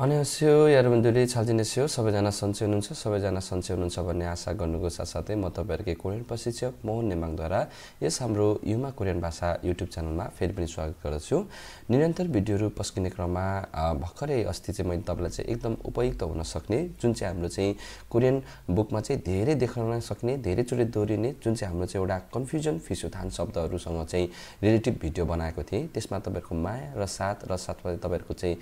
अन्यस्यो यारबन्धुरी छाल्जिनेस्यो सबैजना सन्चै हुनुहुन्छ सबैजना सन्चै हुनुहुन्छ भन्ने आशा गर्नुको साथसाथै म तपाईँहरूकै कोरियन प्रशिक्षक मोहन नेमाङद्वारा यस हाम्रो युमा कोरियन भाषा युट्युब च्यानलमा फेरि पनि स्वागत गर्दछु निरन्तर भिडियोहरू पस्किने क्रममा भर्खरै अस्ति चाहिँ मैले तपाईँलाई चाहिँ एकदम उपयुक्त हुन सक्ने जुन चाहिँ हाम्रो चाहिँ कोरियन बुकमा चाहिँ धेरै देखाउन सक्ने धेरैचोटि दोहोरिने जुन चाहिँ हाम्रो चाहिँ एउटा कन्फ्युजन फिसुथान शब्दहरूसँग चाहिँ रिलेटिभ भिडियो बनाएको थिएँ त्यसमा तपाईँहरूको माया र साथ र साथमा तपाईँहरूको चाहिँ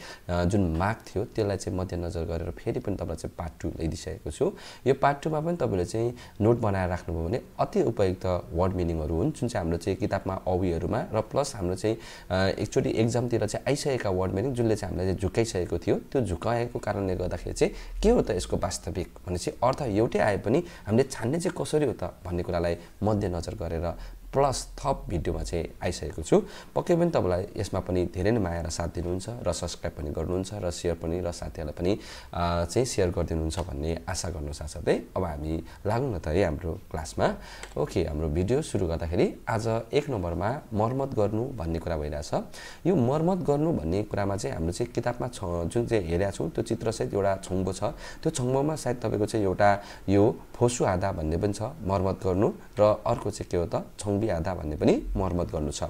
जुन माग थियो त्यसलाई चाहिँ मध्यनजर गरेर फेरि पनि तपाईँलाई चाहिँ पार्ट टू ल्याइदिइसकेको छु यो पार्ट टूमा पनि तपाईँले चाहिँ नोट बनाएर राख्नुभयो भने अति उपयुक्त वर्ड मिनिङहरू हुन् जुन चाहिँ हाम्रो चाहिँ किताबमा अविहरूमा र प्लस हाम्रो चाहिँ एकचोटि एक्जामतिर चाहिँ आइसकेका वर्ड मिनिङ जुनले चाहिँ हामीलाई चाहिँ झुकाइसकेको थियो त्यो झुकाएको कारणले गर्दाखेरि चाहिँ के हो त यसको वास्तविक भनेपछि अर्थ एउटै आए पनि हामीले छान्ने चाहिँ कसरी हो त भन्ने कुरालाई मध्यनजर गरेर प्लस थप भिडियोमा चाहिँ आइसकेको छु पक्कै पनि तपाईँलाई यसमा पनि धेरै नै माया र साथ दिनुहुन्छ र सब्सक्राइब पनि गर्नुहुन्छ र सेयर पनि र साथीहरूलाई पनि चाहिँ सेयर गरिदिनुहुन्छ भन्ने आशा गर्नु साथसाथै अब हामी लागौँ न त है हाम्रो क्लासमा ओके हाम्रो भिडियो सुरु गर्दाखेरि आज एक नम्बरमा मर्मत गर्नु भन्ने कुरा भइरहेछ यो मर्मत गर्नु भन्ने कुरामा चाहिँ हाम्रो चाहिँ किताबमा छ जुन चाहिँ हेरेका छौँ त्यो चित्र सहित एउटा छोङ्गो छ त्यो छङ्गोमा सायद तपाईँको चाहिँ एउटा यो फोसु आधा भन्ने पनि छ मर्मत गर्नु र अर्को चाहिँ के हो त छङ्गो सुनबी आधा भन्ने पनि मर्मत गर्नु छ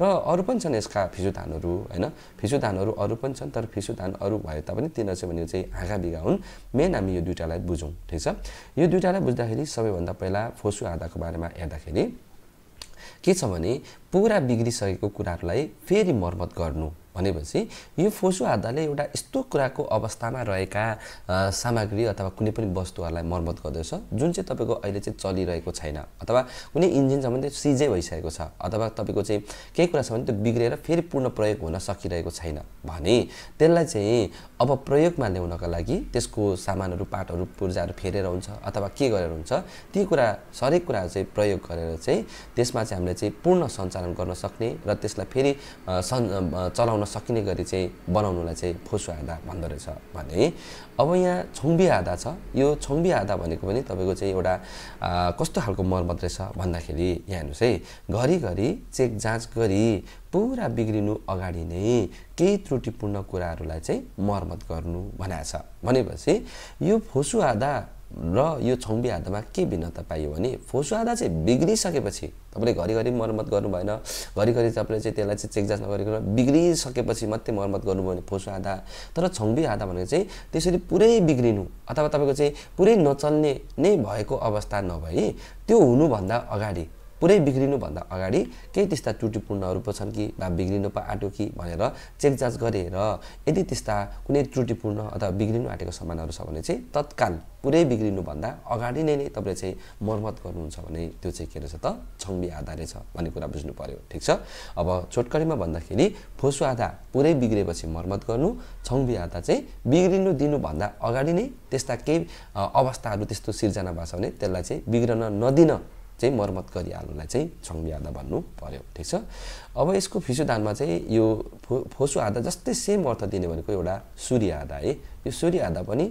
र अरू पनि छन् यसका फिजुधानहरू होइन फिजुधानहरू अरू पनि छन् तर फिजुधान अरू भए तापनि तिनीहरू चाहिँ भने चाहिँ आँखा बिगा हुन् मेन हामी यो दुइटालाई बुझौँ ठिक छ यो दुइटालाई बुझ्दाखेरि सबैभन्दा पहिला फोसु आधाको बारेमा हेर्दाखेरि के छ भने पुरा बिग्रिसकेको कुराहरूलाई फेरि मर्मत गर्नु भनेपछि यो फोसु हातले एउटा यस्तो कुराको अवस्थामा रहेका सामग्री अथवा कुनै पनि वस्तुहरूलाई मर्मत गर्दछ जुन चाहिँ तपाईँको अहिले चाहिँ चलिरहेको छैन अथवा कुनै इन्जिन छ भने त्यो सिजै भइसकेको छ अथवा तपाईँको चाहिँ केही कुरा छ भने त्यो बिग्रेर फेरि पूर्ण प्रयोग हुन सकिरहेको छैन भने त्यसलाई चाहिँ अब प्रयोगमा ल्याउनका लागि त्यसको सामानहरू पाटहरू पूर्जाहरू फेरेर हुन्छ अथवा के गरेर हुन्छ ती कुरा सबै कुरा चाहिँ प्रयोग गरेर चाहिँ त्यसमा चाहिँ हामीले चाहिँ पूर्ण सञ्चार सञ्चालन गर्न सक्ने र त्यसलाई फेरि चलाउन सकिने गरी चाहिँ बनाउनुलाई चाहिँ फोसो आधा रहेछ भने अब यहाँ छौम्बी आधा छ यो छौम्बी आधा भनेको पनि तपाईँको चाहिँ एउटा कस्तो खालको मर्मत रहेछ भन्दाखेरि यहाँ हेर्नुहोस् है घरिघरि चेक जाँच गरी पुरा बिग्रिनु अगाडि नै केही त्रुटिपूर्ण कुराहरूलाई चाहिँ मर्मत गर्नु भनेको छ भनेपछि यो फोसु आधा र यो छम्बी हातमा के भिन्नता पाइयो भने फोसु आधा चाहिँ बिग्रिसकेपछि तपाईँले घरिघरि मर्मत गर्नु भएन घरिघरि तपाईँले चाहिँ त्यसलाई चाहिँ चेकजाँच नगरिकन बिग्रिसकेपछि मात्रै मर्मत गर्नुभयो भने फोसु आधा तर छम्बी आधा भनेको चाहिँ त्यसरी पुरै बिग्रिनु अथवा तपाईँको चाहिँ पुरै नचल्ने नै भएको अवस्था नभई त्यो हुनुभन्दा अगाडि पुरै बिग्रिनुभन्दा अगाडि केही त्यस्ता त्रुटिपूर्णहरू पो छन् कि वा बिग्रिनु पो आँट्यो कि भनेर चेक जाँच गरेर यदि त्यस्ता कुनै त्रुटिपूर्ण अथवा बिग्रिनु आँटेको सामानहरू छ भने चाहिँ तत्काल पुरै बिग्रिनुभन्दा अगाडि नै नै तपाईँले चाहिँ मर्मत गर्नुहुन्छ भने त्यो चाहिँ के रहेछ त छङ्बी आधारै छ भन्ने कुरा बुझ्नु पऱ्यो ठिक छ अब छोटकरीमा भन्दाखेरि फोसु आधा पुरै बिग्रेपछि मर्मत गर्नु छङ्बी आधा चाहिँ बिग्रिनु दिनुभन्दा अगाडि नै त्यस्ता केही अवस्थाहरू त्यस्तो सिर्जना भएको छ भने त्यसलाई चाहिँ बिग्रन नदिन चाहिँ मर्मत गरिहाल्नुलाई चाहिँ छङ्गी आधा भन्नु पऱ्यो ठिक छ अब यसको फिसुदानमा चाहिँ यो फो फोसु आधा जस्तै सेम अर्थ दिने भनेको एउटा सूर्य आधा है यो सूर्य आधा पनि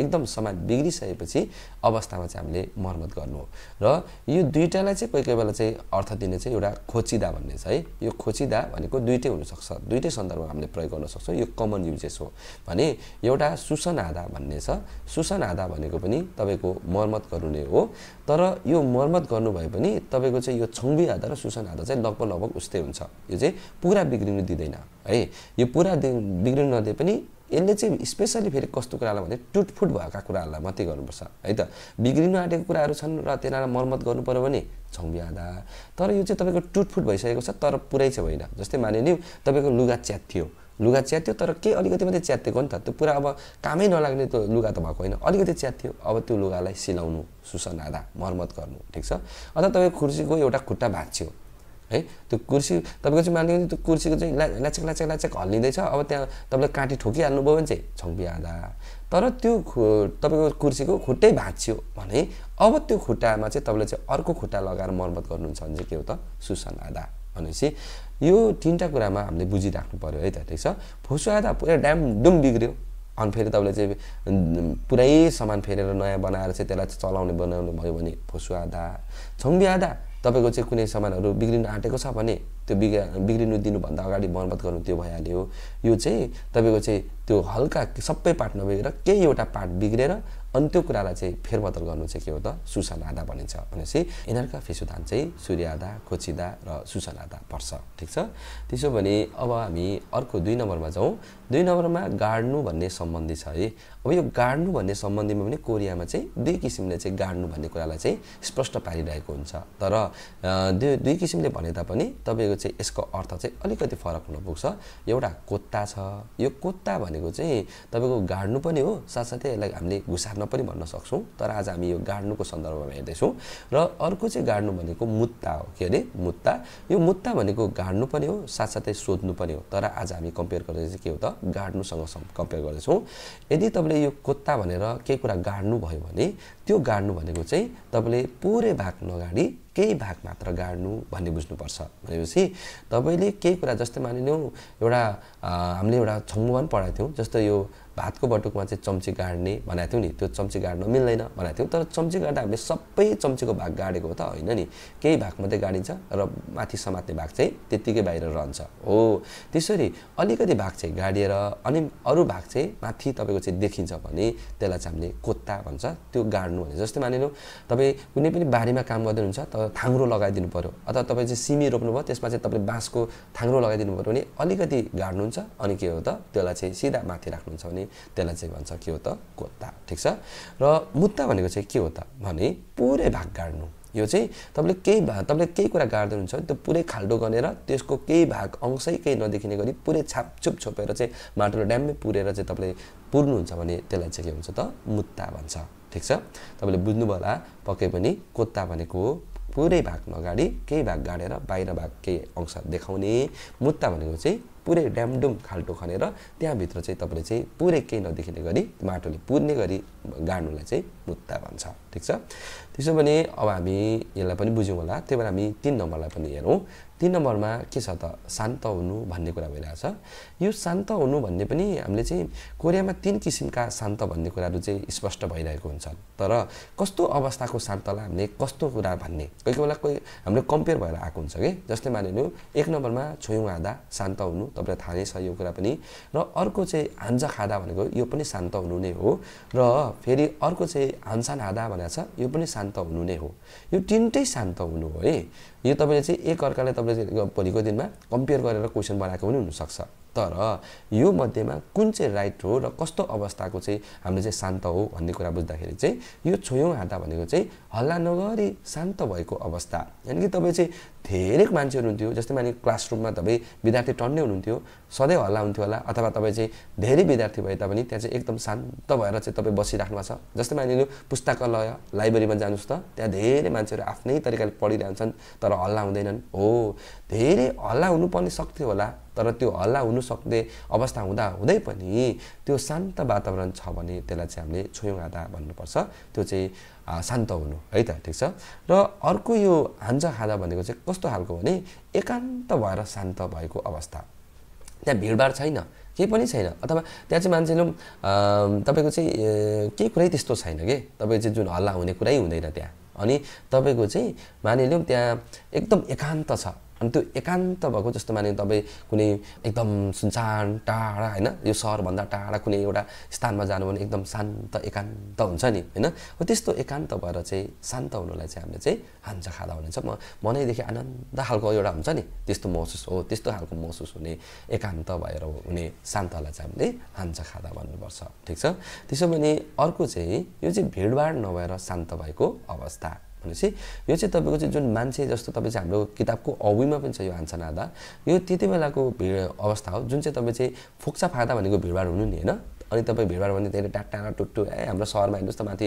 एकदम समाज बिग्रिसकेपछि अवस्थामा चाहिँ हामीले मर्मत गर्नु हो र यो दुइटालाई चाहिँ कोही कोही बेला चाहिँ अर्थ दिने चाहिँ एउटा खोचिदा भन्ने छ है यो खोचिदा भनेको दुइटै हुनसक्छ दुइटै सन्दर्भमा हामीले प्रयोग गर्न सक्छौँ यो कमन युजेस हो भने एउटा सुसन आधा भन्ने छ सुसन आधा भनेको पनि तपाईँको मर्मत गर्नु नै हो तर यो मर्मत गर्नु भए पनि तपाईँको चाहिँ यो छङ्बी आधा र सुसन आधा चाहिँ लगभग लगभग उस्तै हुन्छ यो चाहिँ पुरा बिग्रिनु दिँदैन है यो पुरा बिग्रिनु नदिए पनि यसले चाहिँ स्पेसली फेरि कस्तो कुरालाई भने टुटफुट भएका कुराहरूलाई मात्रै गर्नुपर्छ है त बिग्रिनु आँटेको कुराहरू छन् र त्यसलाई मर्मत गर्नु पऱ्यो भने आधा तर यो चाहिँ तपाईँको टुटफुट भइसकेको छ तर पुरै चाहिँ होइन जस्तै मानिलिउँ तपाईँको लुगा च्यात्थ्यो लुगा च्यात्थ्यो तर के अलिकति मात्रै च्यातिएको नि त त्यो पुरा अब कामै नलाग्ने त्यो लुगा त भएको होइन अलिकति च्यात्थ्यो अब त्यो लुगालाई सिलाउनु सुसनादा मर्मत गर्नु ठिक छ अथवा तपाईँको खुर्सीको एउटा खुट्टा भाँच्यो है त्यो कुर्सी तपाईँको चाहिँ मानिलिनु त्यो कुर्सीको चाहिँ ला लाचेक लाचेक लाचेक हल्लिँदैछ अब त्यहाँ तपाईँले काँटी ठोकिहाल्नुभयो भने चाहिँ छङ्पी आधा तर त्यो खु तपाईँको कुर्सीको खुट्टै भाँच्यो भने अब त्यो खुट्टामा चाहिँ तपाईँले चाहिँ अर्को खुट्टा लगाएर मर्मत गर्नुहुन्छ भने चाहिँ के हो त सुसन आधा भनेपछि यो तिनवटा कुरामा हामीले बुझिराख्नु पऱ्यो है त ठिक छ फोसु आधा पुरै ड्याम डुम बिग्रियो अनि फेरि तपाईँले चाहिँ पुरै सामान फेरेर नयाँ बनाएर चाहिँ त्यसलाई चलाउने बनाउनु भयो भने फोसु आधा छङ्बी आधा तपाईँको चाहिँ कुनै सामानहरू बिग्रिनु आँटेको छ भने त्यो बिग्र बिग्रिनु दिनुभन्दा अगाडि मर्मत गर्नु त्यो भइहाल्यो यो चाहिँ तपाईँको चाहिँ त्यो हल्का सबै पार्ट नबिग्रेर केही एउटा पार्ट बिग्रेर अनि त्यो कुरालाई चाहिँ फेरबदल गर्नु चाहिँ के हो त सुसन आधा भनिन्छ भनेपछि यिनीहरूका फेसुदान चाहिँ सूर्य आधा खोचिदा र सुसन आधा पर्छ ठिक छ त्यसो भने अब हामी अर्को दुई नम्बरमा जाउँ दुई नम्बरमा गाड्नु भन्ने सम्बन्धी छ है अब यो गाड्नु भन्ने सम्बन्धीमा पनि कोरियामा चाहिँ दुई किसिमले चाहिँ गाड्नु भन्ने कुरालाई चाहिँ स्पष्ट पारिरहेको हुन्छ तर दुई दुई किसिमले भने तापनि तपाईँको चाहिँ यसको अर्थ चाहिँ अलिकति फरक हुन पुग्छ एउटा कोत्ता छ यो कोत्ता भनेको चाहिँ तपाईँको गाड्नु पनि हो साथसाथै यसलाई हामीले घुसार्न पनि भन्न सक्छौँ तर आज हामी यो गाड्नुको सन्दर्भमा हेर्दैछौँ र अर्को चाहिँ गाड्नु भनेको मुत्ता हो के अरे मुत्ता यो मुत्ता भनेको गाड्नु पनि हो साथसाथै सोध्नु पनि हो तर आज हामी कम्पेयर गर्दा चाहिँ के हो त गाड्नुसँग कम्पेयर गर्दैछौँ यदि तपाईँले यो कोत्ता भनेर केही कुरा गाड्नुभयो भने त्यो गाड्नु भनेको चाहिँ तपाईँले पुरै भाग नगाडी केही भाग मात्र गाड्नु भन्ने बुझ्नुपर्छ भनेपछि तपाईँले केही कुरा जस्तै मानिलिउँ एउटा हामीले एउटा छङ्गुवान पढाएको थियौँ जस्तो यो भातको बटुकमा चाहिँ चम्ची गाड्ने भनेको थियौँ नि त्यो चम्ची गाड्न मिल्दैन भनेको थियौँ तर चम्ची गाड्दा हामीले सबै चम्चीको भाग गाडेको त होइन नि केही भाग मात्रै गाडिन्छ र माथि समात्ने भाग चाहिँ त्यत्तिकै बाहिर रहन्छ हो त्यसरी अलिकति भाग चाहिँ गाडिएर अनि अरू भाग चाहिँ माथि तपाईँको चाहिँ देखिन्छ भने त्यसलाई चाहिँ हामीले कोत्ता भन्छ त्यो गाड्नु भने जस्तै मानिलिउँ तपाईँ कुनै पनि बारीमा काम हुन्छ त थाङ्रो लगाइदिनु पऱ्यो अथवा तपाईँ चाहिँ सिमी रोप्नु भयो त्यसमा चाहिँ तपाईँले बाँसको थाङ्रो लगाइदिनु पऱ्यो भने अलिकति गाड्नुहुन्छ अनि के हो त त्यसलाई चाहिँ सिधा माथि राख्नुहुन्छ भने त्यसलाई चाहिँ भन्छ के हो त कोत्ता ठिक छ र मुत्ता भनेको चाहिँ के हो त भने पुरै भाग गाड्नु यो चाहिँ तपाईँले केही भाग तपाईँले केही कुरा गाड्दै हुन्छ त्यो पुरै खाल्डो गरेर त्यसको केही भाग अंशै केही नदेखिने गरी पुरै छापछुप छोपेर चाहिँ माटोले ड्याम्मै पुरेर चाहिँ तपाईँले पुर्नुहुन्छ भने त्यसलाई चाहिँ के हुन्छ त मुत्ता भन्छ ठिक छ तपाईँले बुझ्नुभयो होला पक्कै पनि कोत्ता भनेको पुरै भाग नगाडी केही भाग गाडेर बाहिर भाग केही अंश देखाउने मुत्ता भनेको चाहिँ पुरै ड्यामडुम खाल्टो खनेर त्यहाँभित्र चाहिँ तपाईँले चाहिँ पुरै केही नदेखिने गरी माटोले पुर्ने गरी गाड्नुलाई चाहिँ मुत्ता भन्छ ठिक छ त्यसो भने अब हामी यसलाई पनि बुझ्यौँ होला त्यही भएर हामी तिन नम्बरलाई पनि हेरौँ तिन नम्बरमा के छ त शान्त हुनु भन्ने कुरा भइरहेको छ यो शान्त हुनु भन्ने पनि हामीले चाहिँ कोरियामा तिन किसिमका शान्त भन्ने कुराहरू चाहिँ स्पष्ट भइरहेको हुन्छ तर कस्तो अवस्थाको शान्तलाई हामीले कस्तो कुरा भन्ने कोही कोही बेला कोही हामीले कम्पेयर भएर आएको हुन्छ कि जस्तै मानिलिनु एक नम्बरमा छोयौँ आँदा शान्त हुनु तपाईँलाई थाहा नै छ यो कुरा पनि र अर्को चाहिँ हान्जा खाँदा भनेको यो पनि शान्त हुनु नै हो र फेरि अर्को चाहिँ हान्सान आँदा भनेको छ यो पनि शान्त शान्त हुनु नै हो यो तिनटै शान्त हुनु हो है यो तपाईँले चाहिँ एकअर्कालाई तपाईँले भोलिको दिनमा कम्पेयर गरेर क्वेसन बनाएको पनि हुनसक्छ तर यो मध्येमा कुन चाहिँ राइट हो र कस्तो अवस्थाको चाहिँ हामीले चाहिँ शान्त हो भन्ने कुरा बुझ्दाखेरि चाहिँ यो छोयौँ हाता भनेको चाहिँ हल्ला नगरी शान्त भएको अवस्था यानि कि तपाईँ चाहिँ धेरै मान्छेहरू हुन्थ्यो जस्तै मानि क्लासरुममा तपाईँ विद्यार्थी टन्नै हुनुहुन्थ्यो सधैँ हल्ला हुन्थ्यो होला अथवा तपाईँ चाहिँ धेरै विद्यार्थी भए तापनि त्यहाँ चाहिँ एकदम शान्त भएर चाहिँ तपाईँ बसिराख्नु भएको छ जस्तै मानिलियो पुस्तकालय लाइब्रेरीमा जानुहोस् त त्यहाँ धेरै मान्छेहरू आफ्नै तरिकाले पढिरहन्छन् तर हल्ला हुँदैनन् हो धेरै हल्ला पनि सक्थ्यो होला तर त्यो हल्ला हुनु सक्ने अवस्था हुँदा हुँदै पनि त्यो शान्त वातावरण छ भने त्यसलाई चाहिँ हामीले छोयौँ आधा भन्नुपर्छ त्यो चाहिँ शान्त हुनु है त ठिक छ र अर्को यो हान्जा खाँदा भनेको चाहिँ कस्तो खालको भने एकान्त भएर शान्त भएको अवस्था त्यहाँ भिडभाड छैन केही पनि छैन अथवा त्यहाँ चाहिँ मान्छेले तपाईँको चाहिँ केही कुरै त्यस्तो छैन कि तपाईँ चाहिँ जुन हल्ला हुने कुरै हुँदैन त्यहाँ अनि तपाईँको चाहिँ मानिलिउँ त्यहाँ एकदम एकान्त छ अनि त्यो एकान्त भएको जस्तो माने तपाईँ कुनै एकदम सुनसान टाढा होइन यो सहरभन्दा टाढा कुनै एउटा स्थानमा जानु भने एकदम शान्त एकान्त हुन्छ नि होइन हो त्यस्तो एकान्त भएर चाहिँ शान्त हुनुलाई चाहिँ हामीले चाहिँ हान्छ खाँदा हुनेछ म मनैदेखि आनन्द खालको एउटा हुन्छ नि त्यस्तो महसुस हो त्यस्तो खालको महसुस हुने एकान्त भएर हुने शान्तलाई चाहिँ हामीले हान्छ खाँदा भन्नुपर्छ ठिक छ त्यसो भने अर्को चाहिँ यो चाहिँ भिडभाड नभएर शान्त भएको अवस्था भनेपछि यो चाहिँ तपाईँको चाहिँ जुन मान्छे जस्तो तपाईँ चाहिँ हाम्रो किताबको अविमा पनि छ यो आन्सर आधा यो त्यति बेलाको भिड अवस्था हो जुन चाहिँ तपाईँ चाहिँ फोक्सा फाँदा भनेको भिडभाड हुनु नि होइन अनि तपाईँ भिडभाड भने धेरै टाटा टुट्टु ए हाम्रो सहरमा हेर्नुहोस् त माथि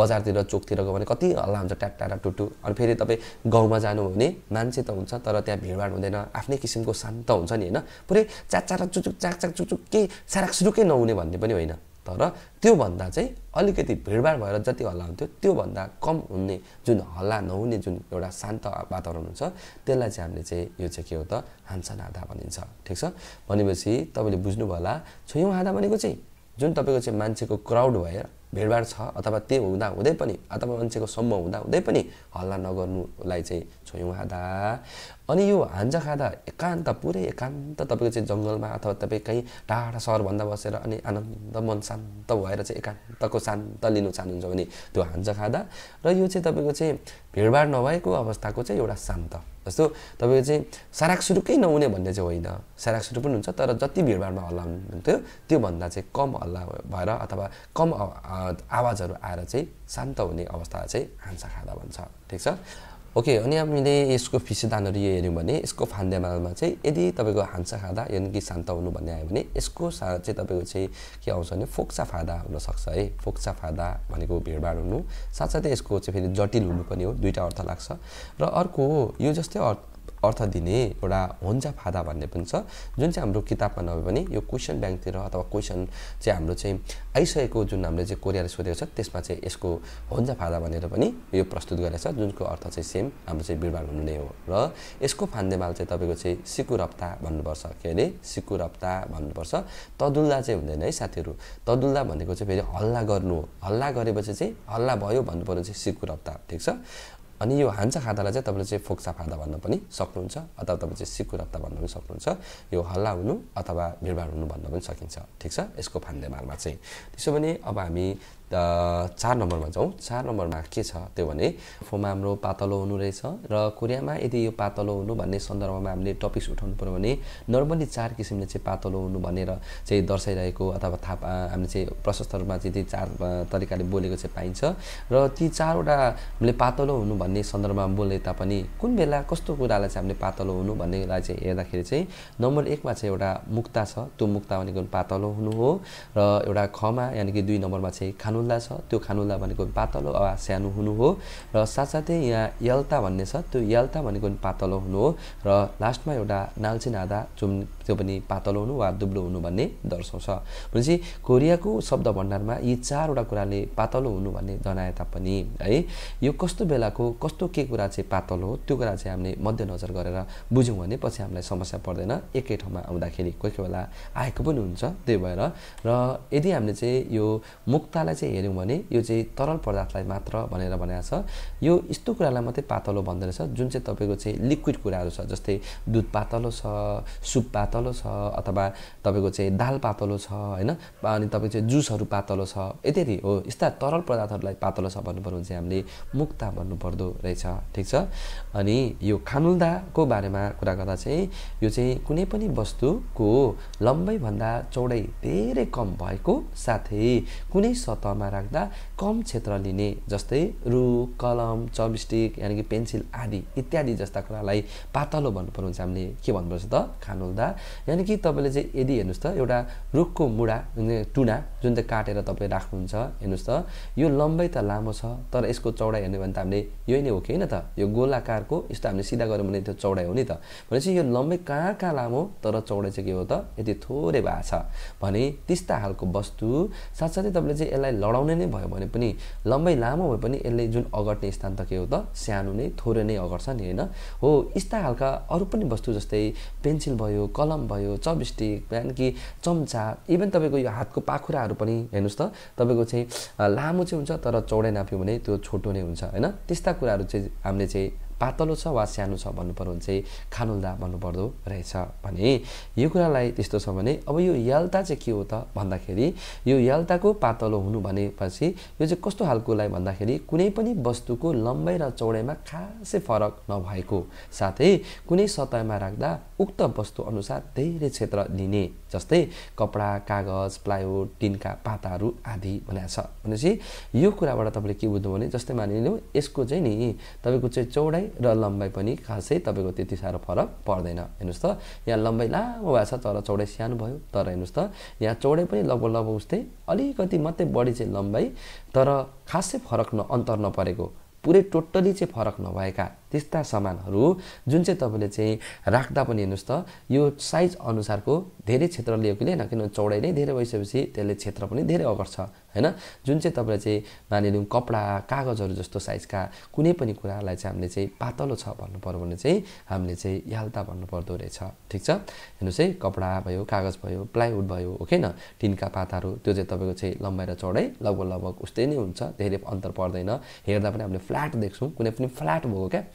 बजारतिर चोकतिर गयो भने कति हल्ला हुन्छ टाटा टुट्टु अनि फेरि तपाईँ गाउँमा जानु भने मान्छे त हुन्छ तर त्यहाँ भिडभाड हुँदैन आफ्नै किसिमको शान्त हुन्छ नि होइन पुरै चाक चाक चुचुक चाक चाक चुचुक केही साराक सुरुकै नहुने भन्ने पनि होइन तर त्योभन्दा चाहिँ अलिकति भिडभाड भएर जति हल्ला हुन्थ्यो त्योभन्दा कम हुने जुन हल्ला नहुने जुन एउटा शान्त वातावरण हुन्छ त्यसलाई चाहिँ हामीले चाहिँ यो चाहिँ के हो त हान्सन नादा भनिन्छ ठिक छ भनेपछि तपाईँले बुझ्नुभयो होला छुयौँ आधा भनेको चाहिँ जुन तपाईँको चाहिँ मान्छेको क्राउड भएर भिडभाड छ अथवा त्यो हुँदा हुँदै पनि अथवा मान्छेको समूह हुँदा हुँदै पनि हल्ला नगर्नुलाई चाहिँ छोयौँ आधा अनि यो हान्जा खाँदा एकान्त पुरै एकान्त तपाईँको चाहिँ जङ्गलमा अथवा तपाईँ कहीँ टाढा सहरभन्दा बसेर अनि आनन्द मन शान्त भएर चाहिँ एकान्तको शान्त लिनु चाहनुहुन्छ भने त्यो हान्जा खाँदा र यो चाहिँ तपाईँको चाहिँ भिडभाड नभएको अवस्थाको चाहिँ एउटा शान्त जस्तो तपाईँको चाहिँ साराक सुरुकै नहुने भन्ने चाहिँ होइन साराक सुरु पनि हुन्छ तर जति भिडभाडमा हल्ला हुनुहुन्थ्यो त्योभन्दा चाहिँ कम हल्ला भएर अथवा कम आवाजहरू आएर चाहिँ शान्त हुने अवस्था चाहिँ हान्सा खाँदा भन्छ ठिक छ ओके अनि हामीले यसको फिसिदानहरू यो हेऱ्यौँ भने यसको फान्देमालमा चाहिँ यदि तपाईँको हान्सा खाँदा यानि कि शान्त हुनु भन्ने आयो भने यसको सा चाहिँ तपाईँको चाहिँ के आउँछ भने फोक्सा फादा हुनसक्छ है फोक्सा फादा भनेको भिडभाड हुनु साथसाथै यसको चाहिँ फेरि जटिल हुनु पनि हो दुईवटा अर्थ लाग्छ र अर्को यो जस्तै अर्थ अर्थ दिने एउटा हुन्छ फादा भन्ने पनि छ जुन चाहिँ हाम्रो किताबमा नभए पनि यो क्वेसन ब्याङ्कतिर अथवा क्वेसन चाहिँ हाम्रो चाहिँ आइसकेको जुन हामीले चाहिँ कोरियाले सोधेको छ त्यसमा चाहिँ यसको हुन्छ फादा भनेर पनि यो प्रस्तुत गरेको छ जुनको अर्थ चाहिँ सेम हाम्रो चाहिँ बिरबार हुनु नै हो र यसको फान्देमाल चाहिँ तपाईँको चाहिँ सिकुरप्ता भन्नुपर्छ के अरे सिकुरप्ता भन्नुपर्छ तदुल्दा चाहिँ हुँदैन है साथीहरू तदुल्दा भनेको चाहिँ फेरि हल्ला गर्नु हो हल्ला गरेपछि चाहिँ हल्ला भयो भन्नु पर्यो चाहिँ सिकुरप्ता ठिक छ अनि यो हान्छ खाँदालाई चाहिँ तपाईँले चाहिँ फोक्सा फाँदा भन्न पनि सक्नुहुन्छ अथवा तपाईँ चाहिँ सिक्कु सिकुरत्ता भन्न पनि सक्नुहुन्छ यो हल्ला हुनु अथवा भिडभाड हुनु भन्न पनि सकिन्छ ठिक छ यसको फान्देमालमा चाहिँ त्यसो भने अब हामी चार नम्बरमा जाउँ चार नम्बरमा के छ त्यो भने फोमा हाम्रो पातलो हुनु रहेछ र कोरियामा यदि यो पातलो हुनु भन्ने सन्दर्भमा हामीले टपिक्स उठाउनु पऱ्यो भने नर्मली चार किसिमले चाहिँ पातलो हुनु भनेर चाहिँ दर्शाइरहेको अथवा थापा हामीले चाहिँ प्रशस्त रूपमा चाहिँ ती चार तरिकाले बोलेको चाहिँ पाइन्छ र ती चारवटा हामीले पातलो हुनु भन्ने सन्दर्भमा बोले तापनि कुन बेला कस्तो कुरालाई चाहिँ हामीले पातलो हुनु भन्नेलाई चाहिँ हेर्दाखेरि चाहिँ नम्बर एकमा चाहिँ एउटा मुक्ता छ त्यो मुक्ता भनेको पातलो हुनु हो र एउटा खमा यानि कि दुई नम्बरमा चाहिँ खानु खानुल्ला छ त्यो खानुल्ला भनेको पातलो वा सानो हुनु हो र साथसाथै यहाँ यल्ता भन्ने छ त्यो यल्ता भनेको पातलो हुनु हो र लास्टमा एउटा नाल्ची आधा चुम् त्यो पनि पातलो हुनु वा दुब्लो हुनु भन्ने दर्शाउँछ भनेपछि कोरियाको शब्द भण्डारमा यी चारवटा कुराले पातलो हुनु भन्ने जनाए तापनि है यो कस्तो बेलाको कस्तो के कुरा चाहिँ पातलो हो त्यो कुरा चाहिँ हामीले मध्यनजर गरेर बुझ्यौँ भने पछि हामीलाई समस्या पर्दैन एकै ठाउँमा आउँदाखेरि कोही कोही बेला आएको पनि हुन्छ त्यही भएर र यदि हामीले चाहिँ यो मुक्तालाई चाहिँ चाहिँ हेऱ्यौँ भने यो चाहिँ तरल पदार्थलाई मात्र भनेर भनेको छ यो यस्तो कुरालाई मात्रै पातलो भन्दो रहेछ जुन चाहिँ तपाईँको चाहिँ लिक्विड कुराहरू छ जस्तै दुध पातलो छ सुप पातलो छ अथवा तपाईँको चाहिँ दाल पातलो छ होइन अनि तपाईँको चाहिँ जुसहरू पातलो छ यति हो यस्ता तरल पदार्थहरूलाई पातलो छ भन्नुपर्ने चाहिँ हामीले मुक्ता भन्नुपर्दो रहेछ ठिक छ अनि यो खानुल्दाको बारेमा कुरा गर्दा चाहिँ यो चाहिँ कुनै पनि वस्तुको लम्बैभन्दा चौडाइ धेरै कम भएको साथै कुनै सतह घरमा राख्दा कम क्षेत्र लिने जस्तै रुख कलम चपस्टिक यानि कि पेन्सिल आदि इत्यादि जस्ता कुरालाई पातलो भन्नु पर्नुहुन्छ हामीले के भन्नुपर्छ त खानुहुँदा यानि कि तपाईँले चाहिँ यदि हेर्नुहोस् त एउटा रुखको मुढा टुना जुन चाहिँ काटेर तपाईँ राख्नुहुन्छ हेर्नुहोस् त यो लम्बाइ त लामो छ तर यसको चौडाइ हेर्ने भने त हामीले यही नै हो कि होइन त यो गोलाकारको यस्तो हामीले सिधा गऱ्यौँ भने त्यो चौडाइ हो नि त भनेपछि यो लम्बाइ कहाँ कहाँ लामो तर चौडाइ चाहिँ के हो त यति थोरै भएको छ भने त्यस्ता खालको वस्तु साथसाथै तपाईँले चाहिँ यसलाई लडाउने नै भयो भने पनि लम्बै लामो भए पनि यसले जुन अगट्ने स्थान त के हो त सानो नै थोरै नै अगट्छ नि होइन हो यस्ता खालका अरू पनि वस्तु जस्तै पेन्सिल भयो कलम भयो चपस्टिक बिहान कि चम्चा इभन तपाईँको यो हातको पाखुराहरू पनि हेर्नुहोस् त तपाईँको चाहिँ लामो चाहिँ हुन्छ तर चौडाइ नाप्यो भने त्यो छोटो नै हुन्छ होइन त्यस्ता कुराहरू चाहिँ हामीले चाहिँ पातलो छ वा सानो छ भन्नु पर्यो भने चाहिँ खानुल्दा भन्नुपर्दो रहेछ भने यो कुरालाई त्यस्तो छ भने अब यो यलता चाहिँ के हो त भन्दाखेरि यो यलताको पातलो हुनु भनेपछि यो चाहिँ कस्तो खालकोलाई भन्दाखेरि कुनै पनि वस्तुको लम्बाइ र चौडाइमा खासै फरक नभएको साथै कुनै सतहमा राख्दा उक्त वस्तुअनुसार धेरै क्षेत्र लिने जस्तै कपडा कागज प्लाइवुड टिनका पाताहरू आदि बनाएको छ भनेपछि यो कुराबाट तपाईँले के बुझ्नु भने जस्तै मानिलिउँ यसको चाहिँ नि तपाईँको चाहिँ चौडाइ र लम्बाइ पनि खासै तपाईँको त्यति साह्रो फरक पर्दैन हेर्नुहोस् त यहाँ लम्बाइ लामो भएको छ तर चौडाइ सानो भयो तर हेर्नुहोस् त यहाँ चौडाइ पनि लगभग लगभग उस्तै अलिकति मात्रै बढी चाहिँ लम्बाइ तर खासै फरक न अन्तर नपरेको पुरै टोटली चाहिँ फरक नभएका त्यस्ता सामानहरू जुन चाहिँ तपाईँले चाहिँ राख्दा पनि हेर्नुहोस् त यो साइज अनुसारको धेरै क्षेत्र लिएकोले लिएन किनभने चौडाइ नै धेरै भइसकेपछि त्यसले क्षेत्र पनि धेरै अगर्छ होइन जुन चाहिँ तपाईँले चाहिँ मानिलिउँ कपडा कागजहरू जस्तो साइजका कुनै पनि कुरालाई चाहिँ हामीले चाहिँ पातलो छ भन्नु पऱ्यो भने चाहिँ हामीले चाहिँ याल्ता भन्नु पर्दो रहेछ ठिक छ हेर्नुहोस् है कपडा भयो कागज भयो प्लाइवुड भयो ओके न टिनका पाताहरू त्यो चाहिँ तपाईँको चाहिँ लम्बाइ र चौडाइ लगभग लगभग उस्तै नै हुन्छ धेरै अन्तर पर्दैन हेर्दा पनि हामीले फ्ल्याट देख्छौँ कुनै पनि फ्ल्याट भयो क्या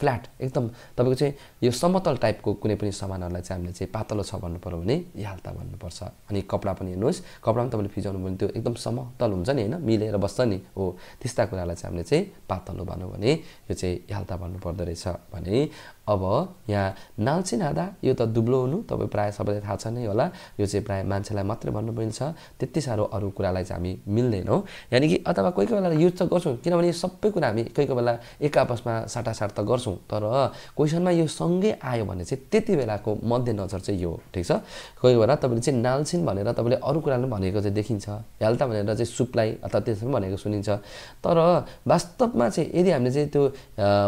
फ्ल्याट एकदम तपाईँको चाहिँ यो समतल टाइपको कुनै पनि सामानहरूलाई चाहिँ हामीले चाहिँ पातलो छ भन्नु पऱ्यो भने यहाल्ता भन्नुपर्छ अनि कपडा पनि हेर्नुहोस् कपडा पनि तपाईँले फिजाउनु भने त्यो एकदम समतल हुन्छ नि होइन मिलेर बस्छ नि हो त्यस्ता कुरालाई चाहिँ हामीले चाहिँ पातलो भन्नु भने यो चाहिँ हाल्ता भन्नुपर्दो रहेछ भने अब यहाँ नाल्ची नादा यो त दुब्लो हुनु तपाईँ प्रायः सबैलाई थाहा छ नै होला यो चाहिँ प्रायः मान्छेलाई मात्रै भन्नु मिल्छ त्यति साह्रो अरू कुरालाई चाहिँ हामी मिल्दैनौँ यानि कि अथवा कोही कोही बेला युज त गर्छौँ किनभने सबै कुरा हामी कोही कोही बेला एक आपसमा साटासाट त गर्छौँ सक्छौँ तर क्वेसनमा यो सँगै आयो भने चाहिँ त्यति बेलाको मध्यनजर चाहिँ यो ठिक छ कोही बेला तपाईँले चाहिँ नाल्छिन भनेर तपाईँले अरू कुराले भनेको चाहिँ देखिन्छ हेल्ता भनेर चाहिँ सुपलाई अथवा त्यसमा भनेको सुनिन्छ तर वास्तवमा चाहिँ यदि हामीले चाहिँ त्यो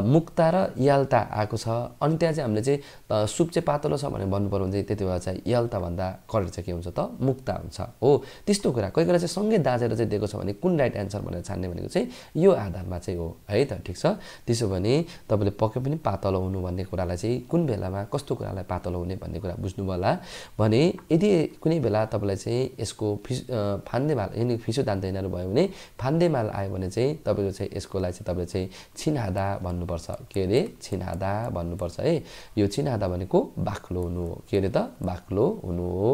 मुक्ता र यालता आएको छ अनि त्यहाँ चाहिँ हामीले चाहिँ सुप चाहिँ पातलो छ भनेर भन्नु पऱ्यो भने चाहिँ त्यति बेला चाहिँ याल्ताभन्दा करेक्ट चाहिँ के हुन्छ त मुक्ता हुन्छ हो त्यस्तो कुरा कोही बेला चाहिँ सँगै दाजेर चाहिँ दिएको छ भने कुन राइट एन्सर भनेर छान्ने भनेको चाहिँ यो आधारमा चाहिँ हो है त ठिक छ त्यसो भने तपाईँले पक्कै पनि पातलो हुनु भन्ने कुरालाई चाहिँ कुन बेलामा कस्तो कुरालाई पातलो हुने भन्ने कुरा बुझ्नु होला भने यदि कुनै बेला तपाईँलाई चाहिँ यसको फिस फान्दे माल फिसो दान्दैनहरू भयो भने फान्दे माल आयो भने चाहिँ तपाईँको चाहिँ यसकोलाई चाहिँ तपाईँले चाहिँ छिनादा भन्नुपर्छ के अरे छिनादा भन्नुपर्छ है यो छिनादा भनेको बाक्लो हुनु हो के अरे त बाक्लो हुनु हो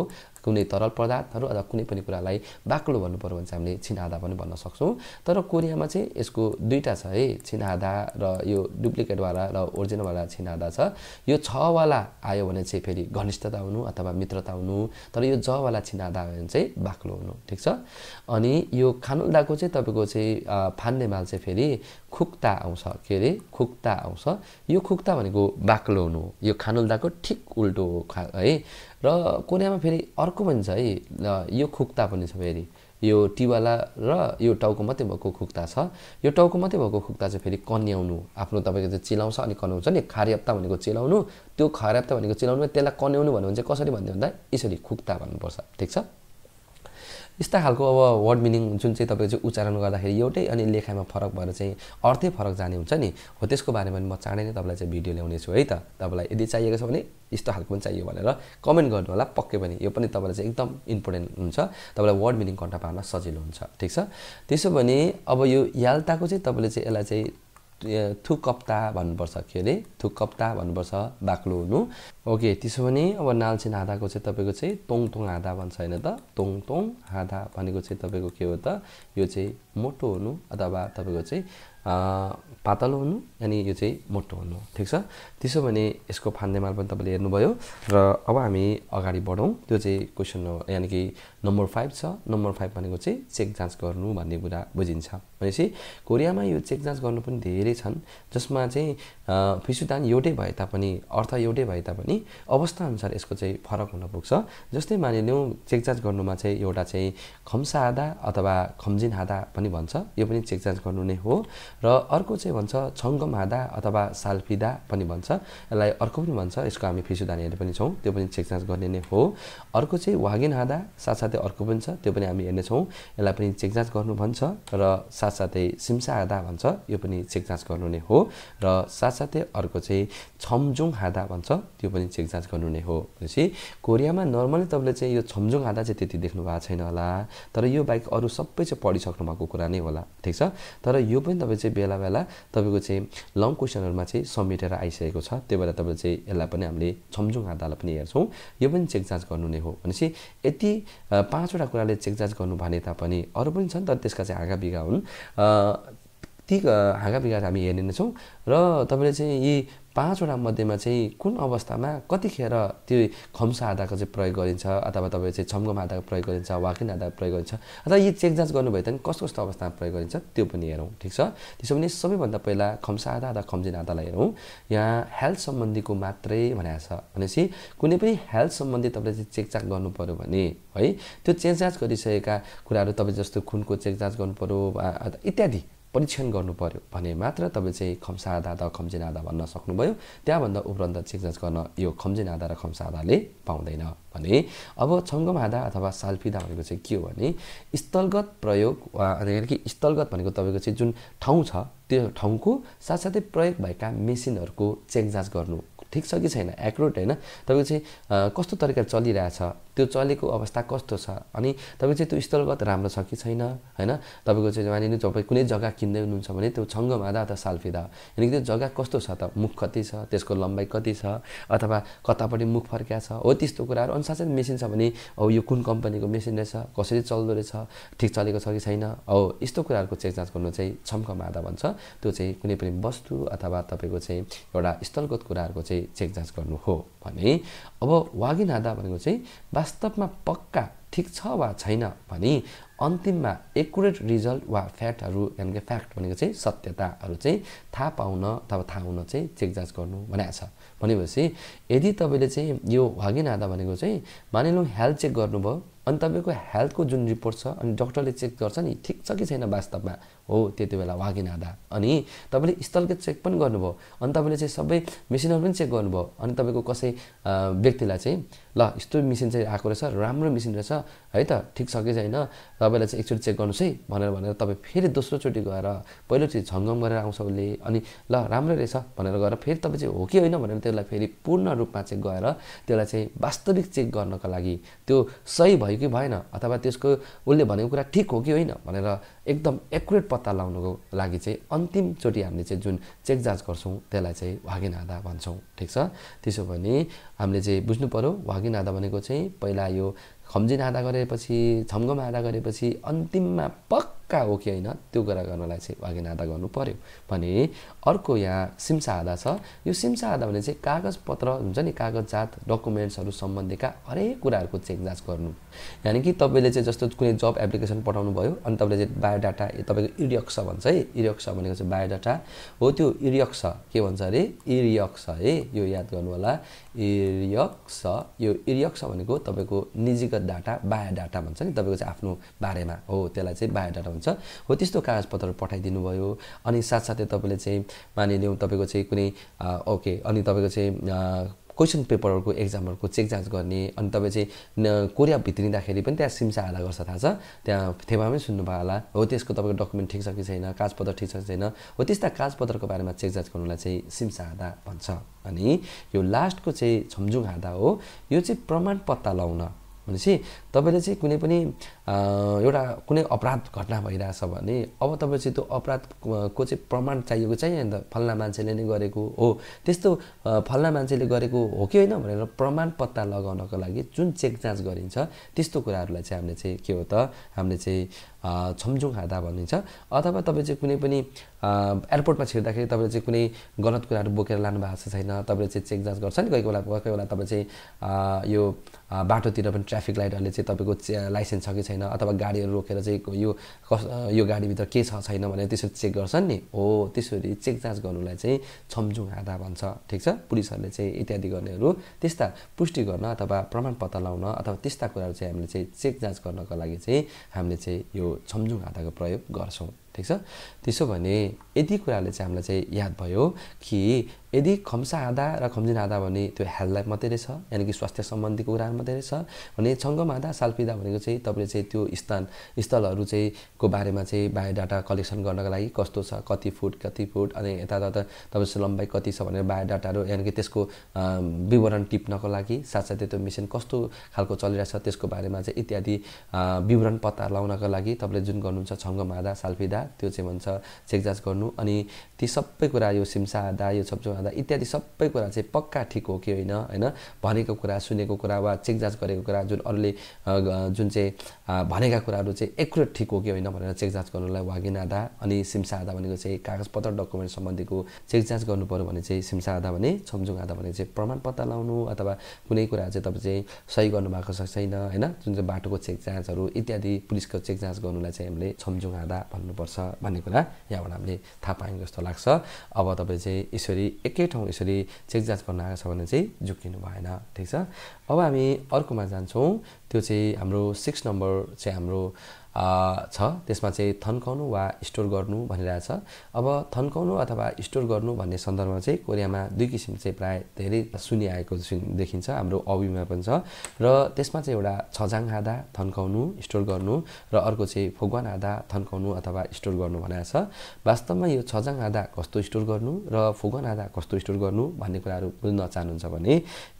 कुनै तरल पदार्थहरू अथवा कुनै पनि कुरालाई बाक्लो भन्नु पऱ्यो भने चाहिँ हामीले छिनादा पनि भन्न सक्छौँ तर कोरियामा चाहिँ यसको दुईवटा छ है छिनादा र यो डुप्लिकेटवाला र ओरिजिनलवाला छिनादा छ यो छवाला आयो भने चाहिँ फेरि घनिष्ठता हुनु अथवा मित्रता हुनु तर यो जवाला छिनादा आयो भने चाहिँ बाक्लो हुनु ठिक छ अनि यो खानुल्दाको चाहिँ तपाईँको चाहिँ फान्ने माल चाहिँ फेरि खुक्ता आउँछ के अरे खुक्ता आउँछ यो खुक्ता भनेको बाक्लो हुनु यो खानुल्दाको ठिक उल्टो हो है र कोनियामा फेरि अर्को पनि छ है यो खुक्ता पनि छ फेरि यो टिवाला र यो टाउको मात्रै भएको खुक्ता छ यो टाउको मात्रै भएको खुक्ता चाहिँ फेरि कन्याउनु आफ्नो तपाईँको चाहिँ चिलाउँछ अनि कन्याउँछ नि खार्याप्ता भनेको चिलाउनु त्यो खार्याप्ता भनेको चिलाउनु त्यसलाई कन्याउनु भन्यो भने चाहिँ कसरी भन्यो भन्दा यसरी खुक्ता भन्नुपर्छ ठिक छ यस्ता खालको अब वर्ड मिनिङ जुन चाहिँ तपाईँको चाहिँ उच्चारण गर्दाखेरि एउटै अनि लेखाइमा फरक भएर चाहिँ अर्थै फरक जाने हुन्छ नि हो त्यसको बारेमा म चाँडै नै तपाईँलाई चाहिँ भिडियो ल्याउनेछु है त तपाईँलाई यदि चाहिएको छ भने यस्तो खालको पनि चाहियो भनेर कमेन्ट गर्नु होला पक्कै पनि यो पनि तपाईँलाई चाहिँ एकदम इम्पोर्टेन्ट हुन्छ तपाईँलाई वर्ड मिनिङ कन्टा पार्न सजिलो हुन्छ ठिक छ त्यसो भने अब यो यालताको चाहिँ तपाईँले चाहिँ यसलाई चाहिँ थुकप्ता भन्नुपर्छ के अरे थुकप्ता भन्नुपर्छ बाक्लो हुनु ओके त्यसो भने अब नालसिन हाँदाको चाहिँ तपाईँको चाहिँ तोङ तोङ हाँदा भन्छ होइन त तोङ तोङ हाँदा भनेको चाहिँ तपाईँको के हो त यो चाहिँ मोटो हुनु अथवा तपाईँको चाहिँ पातलो हुनु अनि यो चाहिँ मोटो हुनु ठिक छ त्यसो भने यसको फान्देमाल पनि तपाईँले हेर्नुभयो र अब हामी अगाडि बढौँ त्यो चाहिँ क्वेसन यानि कि नम्बर फाइभ छ नम्बर फाइभ भनेको चाहिँ चेक जाँच गर्नु भन्ने कुरा बुझिन्छ भनेपछि कोरियामा यो चेक जाँच गर्नु पनि धेरै छन् जसमा चाहिँ फिसुदान एउटै भए तापनि अर्थ एउटै भए तापनि अवस्थाअनुसार यसको चाहिँ फरक हुन पुग्छ जस्तै मानिलिउँ जाँच गर्नुमा चाहिँ एउटा चाहिँ खम्सा आधा अथवा खम्जिन आधा पनि भन्छ यो पनि चेक जाँच गर्नु नै हो र अर्को चाहिँ भन्छ छङ्गम आधा अथवा सालफिदा पनि भन्छ यसलाई अर्को पनि भन्छ यसको हामी फिसुदान पनि छौँ त्यो पनि चेक जाँच गर्ने नै हो अर्को चाहिँ वागिन आधा साथसाथै साथै अर्को पनि छ त्यो पनि हामी हेर्नेछौँ यसलाई पनि चेक जाँच गर्नु भन्छ र साथसाथै सिम्सा हादा भन्छ यो पनि चेक जाँच गर्नु नै हो र साथसाथै अर्को चाहिँ छमजुङ हादा भन्छ त्यो पनि चेक जाँच गर्नु नै हो भनेपछि कोरियामा नर्मली तपाईँले चाहिँ यो छमजुङ हादा चाहिँ त्यति देख्नु भएको छैन होला तर यो बाहेक अरू सबै चाहिँ पढिसक्नु भएको कुरा नै होला ठिक छ तर यो पनि तपाईँ चाहिँ बेला बेला तपाईँको चाहिँ लङ क्वेसनहरूमा चाहिँ समेटेर आइसकेको छ त्यही भएर तपाईँले चाहिँ यसलाई पनि हामीले छमजुङ हादालाई पनि हेर्छौँ यो पनि चेक जाँच गर्नु नै हो भनेपछि यति पाँचवटा कुराले चेकजाँच गर्नु भने तापनि अरू पनि छन् तर त्यसका चाहिँ आगा बिगा हुन् ती हाँगा बिगार हामी छौँ र तपाईँले चाहिँ यी पाँचवटा मध्येमा चाहिँ कुन अवस्थामा कतिखेर त्यो खम्सा आधाको चाहिँ प्रयोग गरिन्छ अथवा तपाईँ चाहिँ छम्गम आधाको प्रयोग गरिन्छ वाकिन आधाको प्रयोग गरिन्छ अथवा यी चेक जाँच गर्नुभयो भने कस्तो कस्तो अवस्थामा प्रयोग गरिन्छ त्यो पनि हेरौँ ठिक छ त्यसो भने सबैभन्दा पहिला खम्सा आधा अथवा खम्जिन आधालाई हेरौँ यहाँ हेल्थ सम्बन्धीको मात्रै भनेको छ भनेपछि कुनै पनि हेल्थ सम्बन्धी तपाईँले चाहिँ चेकचाक गर्नु पऱ्यो भने है त्यो चेक जाँच गरिसकेका कुराहरू तपाईँ जस्तो खुनको चेक गर्नु पऱ्यो इत्यादि परीक्षण गर्नु पर्यो भने मात्र तपाईँ चाहिँ खम्सा आधा अथवा खम्चेन आधा भन्न सक्नुभयो त्यहाँभन्दा उपरान्त जाँच गर्न यो खम्चेन आधा र खम्सा आधाले पाउँदैन भने अब छङ्गम आधा अथवा सालफिदा भनेको चाहिँ के हो भने स्थलगत प्रयोग वा कि स्थलगत भनेको तपाईँको चाहिँ जुन ठाउँ छ त्यो ठाउँको साथसाथै प्रयोग भएका मेसिनहरूको जाँच गर्नु ठिक छ कि छैन एकुरेट होइन तपाईँको चाहिँ कस्तो तरिकाले चलिरहेछ त्यो चलेको अवस्था कस्तो छ अनि तपाईँ चाहिँ त्यो स्थलगत राम्रो छ कि छैन होइन तपाईँको चाहिँ मानिलिनु तपाईँ कुनै जग्गा किन्दै हुनुहुन्छ भने त्यो छङ्गमादा अथवा सालफिदा किनकि त्यो जग्गा कस्तो छ त मुख कति छ त्यसको लम्बाइ कति छ अथवा कतापट्टि मुख फर्किया छ हो त्यस्तो कुराहरू अनुसार चाहिँ मेसिन छ भने हो यो कुन कम्पनीको मेसिन रहेछ कसरी चल्दो रहेछ ठिक चलेको छ कि छैन हो यस्तो कुराहरूको चेक जाँच गर्नु चाहिँ छम्कमादा भन्छ त्यो चाहिँ कुनै पनि वस्तु अथवा तपाईँको चाहिँ एउटा स्थलगत कुराहरूको चाहिँ चेक जाँच गर्नु हो भने अब वागिनादा भनेको चाहिँ वास्तवमा पक्का ठिक छ वा छैन भने अन्तिममा एकुरेट रिजल्ट वा फ्याक्टहरू यानि कि फ्याक्ट भनेको चाहिँ सत्यताहरू चाहिँ थाहा पाउन अथवा थाहा हुन चाहिँ चेक जाँच गर्नु भनेको छ भनेपछि यदि तपाईँले चाहिँ यो आधा भनेको चाहिँ मानिलिउँ हेल्थ चेक गर्नुभयो अनि तपाईँको हेल्थको जुन रिपोर्ट छ अनि डक्टरले चेक गर्छ नि ठिक छ कि छैन वास्तवमा हो त्यति बेला वागिनादा अनि तपाईँले स्थलको चेक पनि गर्नुभयो अनि तपाईँले चाहिँ सबै मेसिनहरू पनि चेक गर्नुभयो अनि तपाईँको कसै व्यक्तिलाई चाहिँ ल यस्तो मेसिन चाहिँ आएको रहेछ राम्रो मेसिन रहेछ है त ठिक छ कि छैन तपाईँलाई चाहिँ एकचोटि चेक गर्नुहोस् है भनेर भनेर तपाईँ फेरि दोस्रोचोटि गएर पहिलोचोटि झङ्गम गरेर आउँछ उसले अनि ल राम्रो रहेछ भनेर गएर फेरि तपाईँ चाहिँ हो कि होइन भनेर त्यसलाई फेरि पूर्ण रूपमा चेक गएर त्यसलाई चाहिँ वास्तविक चेक गर्नको लागि त्यो सही भयो भयो कि भएन अथवा त्यसको उसले भनेको कुरा ठिक हो कि होइन भनेर एकदम एकुरेट पत्ता लगाउनुको लागि चाहिँ अन्तिमचोटि हामीले चाहिँ जुन चेक जाँच गर्छौँ त्यसलाई चाहिँ आधा भन्छौँ ठिक छ त्यसो भने हामीले चाहिँ बुझ्नु पऱ्यो आधा भनेको चाहिँ पहिला यो खम्जिन आधा गरेपछि छम्गमा आधा गरेपछि अन्तिममा पक्क पक्का हो कि होइन त्यो कुरा गर्नलाई चाहिँ अघि नादा गर्नु पऱ्यो भने अर्को यहाँ आधा छ यो आधा भने चाहिँ कागजपत्र हुन्छ नि जात डकुमेन्ट्सहरू सम्बन्धीका हरेक कुराहरूको चेक जाँच गर्नु यानि कि तपाईँले चाहिँ जस्तो कुनै जब एप्लिकेसन पठाउनु भयो अनि तपाईँले चाहिँ बायोडाटा तपाईँको इरियक्स भन्छ है इरियक्स भनेको चाहिँ बायोडाटा हो त्यो इरियक्स के भन्छ अरे इरियक्स है यो याद गर्नु होला इरियक्स यो इरियक्स भनेको तपाईँको निजीगत डाटा बायोडाटा भन्छ नि तपाईँको चाहिँ आफ्नो बारेमा हो त्यसलाई चाहिँ बायोडाटा भन्छ हुन्छ हो त्यस्तो कागजपत्र पठाइदिनु भयो अनि साथसाथै तपाईँले चाहिँ मानिलिउँ तपाईँको चाहिँ कुनै ओके अनि तपाईँको चाहिँ क्वेसन पेपरहरूको एक्जामहरूको चेक जाँच गर्ने अनि तपाईँ चाहिँ कोरिया भित्रिँदाखेरि पनि त्यहाँ सिम्सा हाला गर्छ थाहा छ त्यहाँ थेवामै सुन्नुभयो होला हो त्यसको तपाईँको डकुमेन्ट ठिक छ कि छैन कागजपत्र ठिक छ कि छैन हो त्यस्ता कागजपत्रको बारेमा चेक जाँच गर्नुलाई चाहिँ सिम्सा हाँदा भन्छ अनि यो लास्टको चाहिँ छम्जुङ हाँदा हो यो चाहिँ प्रमाण पत्ता लाउन भनेपछि तपाईँले चाहिँ कुनै पनि एउटा कुनै अपराध घटना भइरहेछ भने अब तपाईँ चाहिँ त्यो अपराधको चाहिँ प्रमाण चाहिएको चाहिँ त फल्ना मान्छेले नै गरेको हो त्यस्तो फल्ना मान्छेले गरेको हो कि होइन भनेर प्रमाण पत्ता लगाउनको लागि जुन चेक जाँच गरिन्छ त्यस्तो कुराहरूलाई चाहिँ हामीले चाहिँ के हो त हामीले चाहिँ छम्जुङ खाँदा भनिन्छ अथवा तपाईँ चाहिँ कुनै पनि एयरपोर्टमा छिर्दाखेरि तपाईँले चाहिँ कुनै गलत कुराहरू बोकेर लानु भएको छैन तपाईँले चाहिँ चेक जाँच गर्छ नि कोही कोही बेला कोही बेला तपाईँ चाहिँ यो बाटोतिर पनि ट्राफिक लाइटहरूले चाहिँ तपाईँको लाइसेन्स छ कि छैन छैन अथवा गाडीहरू रोकेर चाहिँ यो कस यो गाडीभित्र के छ छैन भनेर त्यसरी चेक गर्छन् नि हो त्यसरी चेक जाँच गर्नुलाई चाहिँ छम्जुङ आधा भन्छ ठिक छ पुलिसहरूले चाहिँ इत्यादि गर्नेहरू त्यस्ता पुष्टि गर्न अथवा प्रमाण प्रमाणपत्र लाउन अथवा त्यस्ता कुराहरू चाहिँ हामीले चाहिँ चेक जाँच गर्नको लागि चाहिँ हामीले चाहिँ यो छम्जुङ आधाको प्रयोग गर्छौँ ठिक छ त्यसो भने यति कुराले चाहिँ हामीलाई चाहिँ याद भयो कि यदि खम्सा आधा र खम्जिन आधा भने त्यो हेल्थलाई मात्रै रहेछ यानि कि स्वास्थ्य सम्बन्धीको कुराहरू मात्रै रहेछ भने छङ्गम आधा सालपिदा भनेको चाहिँ तपाईँले चाहिँ त्यो स्थान स्थलहरू चाहिँ को बारेमा चाहिँ बायोडाटा कलेक्सन गर्नको लागि कस्तो छ कति फुट कति फुट अनि यता तपाईँको लम्बाइ कति छ भनेर बायोडाटाहरू यानि कि त्यसको विवरण टिप्नको लागि साथसाथै त्यो मेसिन कस्तो खालको चलिरहेछ त्यसको बारेमा चाहिँ इत्यादि विवरण पत्ता लगाउनको लागि तपाईँले जुन गर्नुहुन्छ छङ्गम आधा सालपिदा त्यो चाहिँ भन्छ चेकजाँच गर्नु अनि ती सबै कुरा यो सिम्सा आधा यो सब हुँदा इत्यादि सबै कुरा चाहिँ पक्का ठिक हो कि होइन होइन भनेको कुरा सुनेको कुरा वा चेक जाँच गरेको कुरा जुन अरूले जुन चाहिँ भनेका कुराहरू चाहिँ एकुरेट ठिक हो कि होइन भनेर चेक जाँच गर्नुलाई वागिन आधा अनि सिम्सा आधा भनेको चाहिँ कागजपत्र डकुमेन्ट सम्बन्धीको जाँच गर्नु पऱ्यो भने चाहिँ सिम्सा आधा भने छम्जुङ आधा भने चाहिँ प्रमाणपत्र लाउनु अथवा कुनै कुरा चाहिँ तपाईँ चाहिँ सही गर्नुभएको छैन होइन जुन चाहिँ बाटोको चेक जाँचहरू इत्यादि पुलिसको चेक जाँच गर्नुलाई चाहिँ हामीले छम्जुङ आधा भन्नुपर्छ भन्ने कुरा यहाँबाट हामीले थाहा पायौँ जस्तो लाग्छ अब तपाईँ चाहिँ यसरी एक एकै ठाउँ यसरी चेक जाँच गर्न आएको छ भने चाहिँ झुक्किनु भएन ठिक छ अब हामी अर्कोमा जान्छौँ त्यो चाहिँ हाम्रो सिक्स नम्बर चाहिँ हाम्रो छ त्यसमा चाहिँ थन्काउनु वा स्टोर गर्नु भनिरहेछ अब थन्काउनु अथवा स्टोर गर्नु भन्ने सन्दर्भमा चाहिँ कोरियामा दुई किसिम चाहिँ प्राय धेरै सुनिआएको देखिन्छ हाम्रो अभिमा पनि छ र त्यसमा चाहिँ एउटा छजाङ आधा थन्काउनु स्टोर गर्नु र अर्को चाहिँ फोगवान आधा थन्काउनु अथवा स्टोर गर्नु भनेको छ वास्तवमा यो छजाङ आधा कस्तो स्टोर गर्नु र फोगवान आधा कस्तो स्टोर गर्नु भन्ने कुराहरू बुझ्न चाहनुहुन्छ भने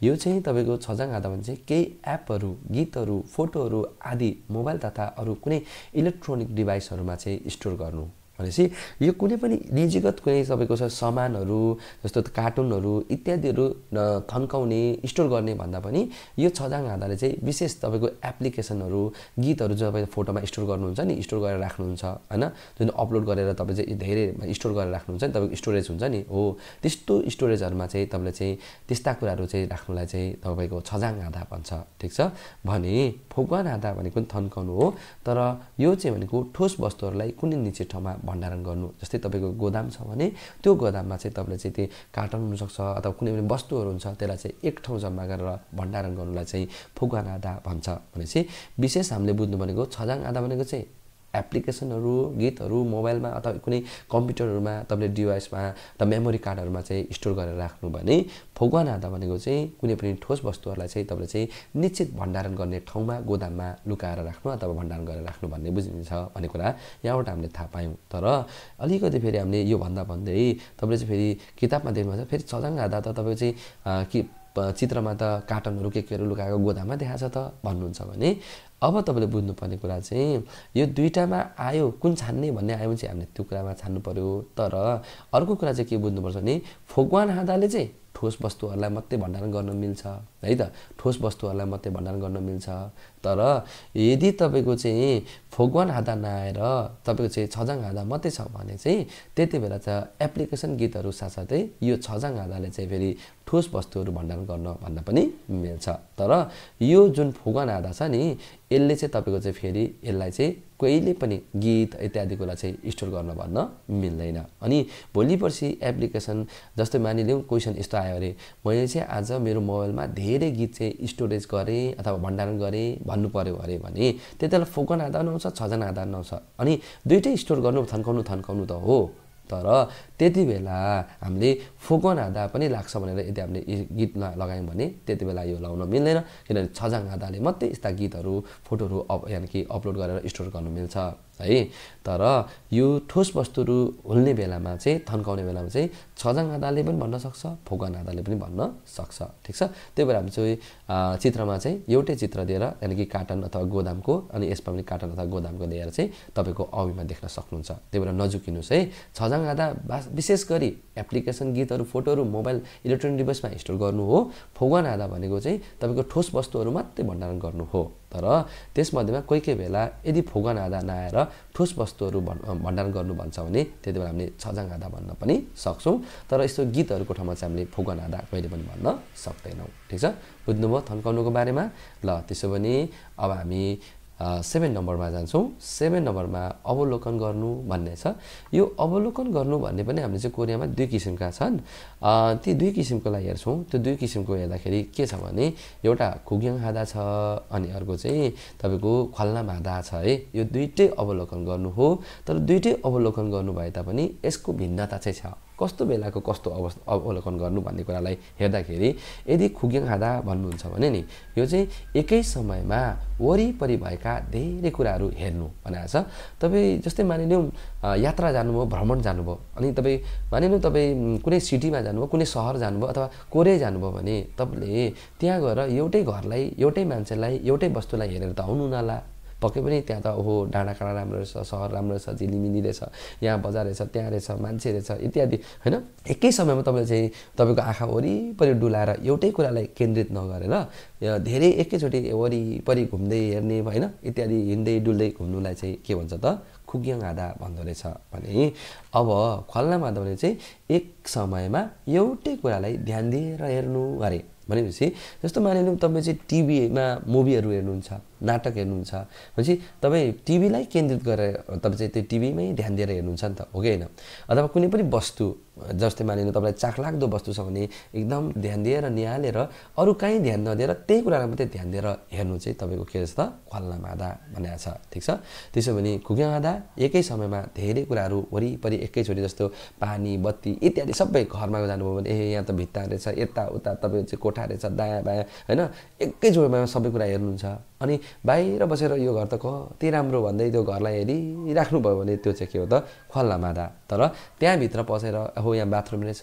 यो चाहिँ तपाईँको छजाङ गर्दा भने चाहिँ केही एपहरू गीतहरू फोटोहरू आदि मोबाइल तथा अरू कुनै इलेक्ट्रोनिक डिभाइसहरूमा चाहिँ स्टोर गर्नु भनेपछि यो कुनै पनि निजीगत कुनै तपाईँको छ सामानहरू जस्तो कार्टुनहरू इत्यादिहरू थन्काउने स्टोर गर्ने भन्दा पनि यो छजाङ आधाले चाहिँ विशेष तपाईँको एप्लिकेसनहरू गीतहरू जो तपाईँ फोटोमा स्टोर गर्नुहुन्छ नि स्टोर गरेर राख्नुहुन्छ होइन जुन अपलोड गरेर तपाईँ चाहिँ धेरै स्टोर गरेर राख्नुहुन्छ नि तपाईँको स्टोरेज हुन्छ नि हो त्यस्तो स्टोरेजहरूमा चाहिँ तपाईँले चाहिँ त्यस्ता कुराहरू चाहिँ राख्नुलाई चाहिँ तपाईँको छजाङ आधा भन्छ ठिक छ भने फोकवान आधा भनेको पनि थन्काउनु हो तर यो चाहिँ भनेको ठोस वस्तुहरूलाई कुनै निश्चित ठाउँमा भण्डारण गर्नु जस्तै तपाईँको गोदाम छ भने त्यो गोदाममा चाहिँ तपाईँले चाहिँ त्यो कार्टन हुनसक्छ अथवा कुनै पनि वस्तुहरू हुन्छ त्यसलाई चाहिँ एक ठाउँ जम्मा गरेर भण्डारण गर्नुलाई चाहिँ फुगान आधा भन्छ भनेपछि विशेष हामीले बुझ्नु भनेको छजाङ आधा भनेको चाहिँ एप्लिकेसनहरू गीतहरू मोबाइलमा अथवा कुनै कम्प्युटरहरूमा तपाईँले डिभाइसमा अथवा मेमोरी कार्डहरूमा चाहिँ स्टोर गरेर राख्नु भने फोगवान आधा भनेको चाहिँ कुनै पनि ठोस वस्तुहरूलाई चाहिँ तपाईँले चाहिँ निश्चित भण्डारण गर्ने ठाउँमा गोदाममा लुकाएर राख्नु अथवा भण्डारण गरेर राख्नु भन्ने बुझिन्छ भन्ने कुरा यहाँबाट हामीले थाहा पायौँ तर अलिकति फेरि हामीले यो भन्दा भन्दै तपाईँले चाहिँ फेरि किताबमा देख्नुहुन्छ फेरि चजाङ आधा त तपाईँ चाहिँ कि चित्रमा त कार्टनहरू के केहरू लुकाएको गोदाममा देखाएको छ त भन्नुहुन्छ भने अब तपाईँले बुझ्नुपर्ने कुरा चाहिँ यो दुइटामा आयो कुन छान्ने भन्ने आयो भने चाहिँ हामीले त्यो कुरामा छान्नु पऱ्यो तर अर्को कुरा चाहिँ के बुझ्नुपर्छ भने फोगवान हाँदाले चाहिँ ठोस वस्तुहरूलाई मात्रै भण्डारण गर्न मिल्छ है त ठोस वस्तुहरूलाई मात्रै भण्डारण गर्न मिल्छ तर यदि तपाईँको चाहिँ फोगवान हादा नआएर तपाईँको चाहिँ छजाङ हादा मात्रै छ भने चाहिँ त्यति बेला त एप्लिकेसन गीतहरू साथसाथै यो छजाङ हादाले चाहिँ फेरि ठोस वस्तुहरू भण्डारण गर्न भन्न पनि मिल्छ तर यो जुन फोगवान हादा छ नि यसले चाहिँ तपाईँको चाहिँ फेरि यसलाई चाहिँ कहिले पनि गीत इत्यादि कुरा चाहिँ स्टोर गर्न भन्न मिल्दैन अनि भोलि पर्सि एप्लिकेसन जस्तै मानिलिउँ क्वेसन यस्तो आयो अरे मैले चाहिँ आज मेरो मोबाइलमा धेरै गीत चाहिँ स्टोरेज गरेँ अथवा भण्डारण गरेँ भन्नु पऱ्यो अरे भने त्यति बेला फोकन आधार नआउँछ छजना आधार नआउँछ अनि दुइटै स्टोर गर्नु थन्काउनु थन्काउनु त हो तर त्यति बेला हामीले फोकन हाँदा पनि लाग्छ भनेर यदि हामीले गीत लगायौँ भने त्यति बेला यो लाउन मिल्दैन किनभने छजाङ हाँदाले मात्रै यस्ता गीतहरू फोटोहरू अप यानि कि अपलोड गरेर स्टोर गर्नु मिल्छ है तर यो ठोस वस्तुहरू हुल्ने बेलामा चाहिँ थन्काउने बेलामा चाहिँ छजाङ आधाले पनि भन्न सक्छ फोकन आधाले पनि भन्न सक्छ ठिक छ त्यही भएर हामी चाहिँ चित्रमा चाहिँ एउटै चित्र दिएर यानि कि काटन अथवा गोदामको अनि यसमा पनि काटन अथवा गोदामको लिएर चाहिँ तपाईँको अविमा देख्न सक्नुहुन्छ त्यही भएर नजुकिनुहोस् है छजाङ आधा विशेष गरी एप्लिकेसन गीत सङ्केतहरू फोटोहरू मोबाइल इलेक्ट्रोनिक डिभाइसमा स्टोर गर्नु हो फोगन आधा भनेको चाहिँ तपाईँको ठोस वस्तुहरू मात्रै भण्डारण गर्नु हो तर त्यसमध्येमा कोही कोही बेला यदि फोगन आधा नआएर ठोस वस्तुहरू भण्डारण गर्नु भन्छ भने त्यति बेला हामीले छजाङ आधा भन्न पनि सक्छौँ तर यस्तो गीतहरूको ठाउँमा चाहिँ हामीले फोगन आधा कहिले पनि भन्न सक्दैनौँ ठिक छ बुझ्नुभयो थन्काउनुको बारेमा ल त्यसो भने अब हामी सेभेन नम्बरमा जान्छौँ सेभेन नम्बरमा अवलोकन गर्नु भन्ने छ यो अवलोकन गर्नु भन्ने पनि हामीले चाहिँ कोरियामा दुई किसिमका छन् ती दुई किसिमकोलाई हेर्छौँ त्यो दुई किसिमको हेर्दाखेरि के छ भने एउटा खुग्याङ हादा छ अनि अर्को चाहिँ तपाईँको खल्लाम हादा छ है यो दुइटै अवलोकन गर्नु हो तर दुइटै अवलोकन गर्नु भए तापनि यसको भिन्नता चाहिँ छ कस्तो बेलाको कस्तो अवस्था अवलोकन गर्नु भन्ने कुरालाई हेर्दाखेरि यदि खुगिङ खाँदा भन्नुहुन्छ भने नि यो चाहिँ एकै समयमा वरिपरि भएका धेरै कुराहरू हेर्नु भनेको छ तपाईँ जस्तै मानिलिउँ यात्रा जानुभयो भ्रमण जानुभयो अनि तपाईँ मानिलिउँ तपाईँ कुनै सिटीमा जानुभयो कुनै सहर जानुभयो अथवा कोरै जानुभयो भने तपाईँले त्यहाँ गएर एउटै घरलाई एउटै मान्छेलाई एउटै वस्तुलाई हेरेर त आउनु नला पक्कै पनि त्यहाँ त ओहो डाँडाकाँडा राम्रो रहेछ सहर राम्रो रहेछ झिलिमिली रहेछ यहाँ बजार रहेछ त्यहाँ रहेछ मान्छे रहेछ इत्यादि होइन एकै समयमा तपाईँले चाहिँ तपाईँको आँखा वरिपरि डुलाएर एउटै कुरालाई केन्द्रित नगरेर धेरै एकैचोटि वरिपरि घुम्दै हेर्ने होइन इत्यादि हिँड्दै डुल्दै घुम्नुलाई चाहिँ के भन्छ त खुग्याङ आधा भन्दो रहेछ भने अब खल्ला माधवले चाहिँ एक समयमा एउटै कुरालाई ध्यान दिएर हेर्नु अरे भनेपछि जस्तो मानिलिउँ तपाईँ चाहिँ टिभीमा मुभीहरू हेर्नुहुन्छ नाटक हेर्नुहुन्छ भनेपछि तपाईँ टिभीलाई केन्द्रित गरेर तपाईँ चाहिँ त्यो टिभीमै ध्यान दिएर हेर्नुहुन्छ नि त हो कि होइन अथवा कुनै पनि वस्तु जस्तै मानिनु तपाईँलाई चाखलाग्दो वस्तु छ भने एकदम ध्यान दिएर निहालेर अरू कहीँ ध्यान नदिएर त्यही कुरालाई मात्रै ध्यान दिएर हेर्नु चाहिँ तपाईँको के रहेछ त खल्ला मादा भनेको छ ठिक छ त्यसो भने खुक्या आँदा एकै समयमा धेरै कुराहरू वरिपरि एकैचोटि जस्तो पानी बत्ती इत्यादि सबै घरमा जानुभयो भने ए यहाँ त भित्ता रहेछ यता उता तपाईँको चाहिँ कोठा रहेछ दायाँ बायाँ होइन एकैचोटिमा सबै कुरा हेर्नुहुन्छ अनि बाहिर बसेर यो घर त कति राम्रो भन्दै त्यो घरलाई हेरिराख्नुभयो भने त्यो चाहिँ के हो त खल्ला मादा तर त्यहाँभित्र पसेर हो यहाँ बाथरुम रहेछ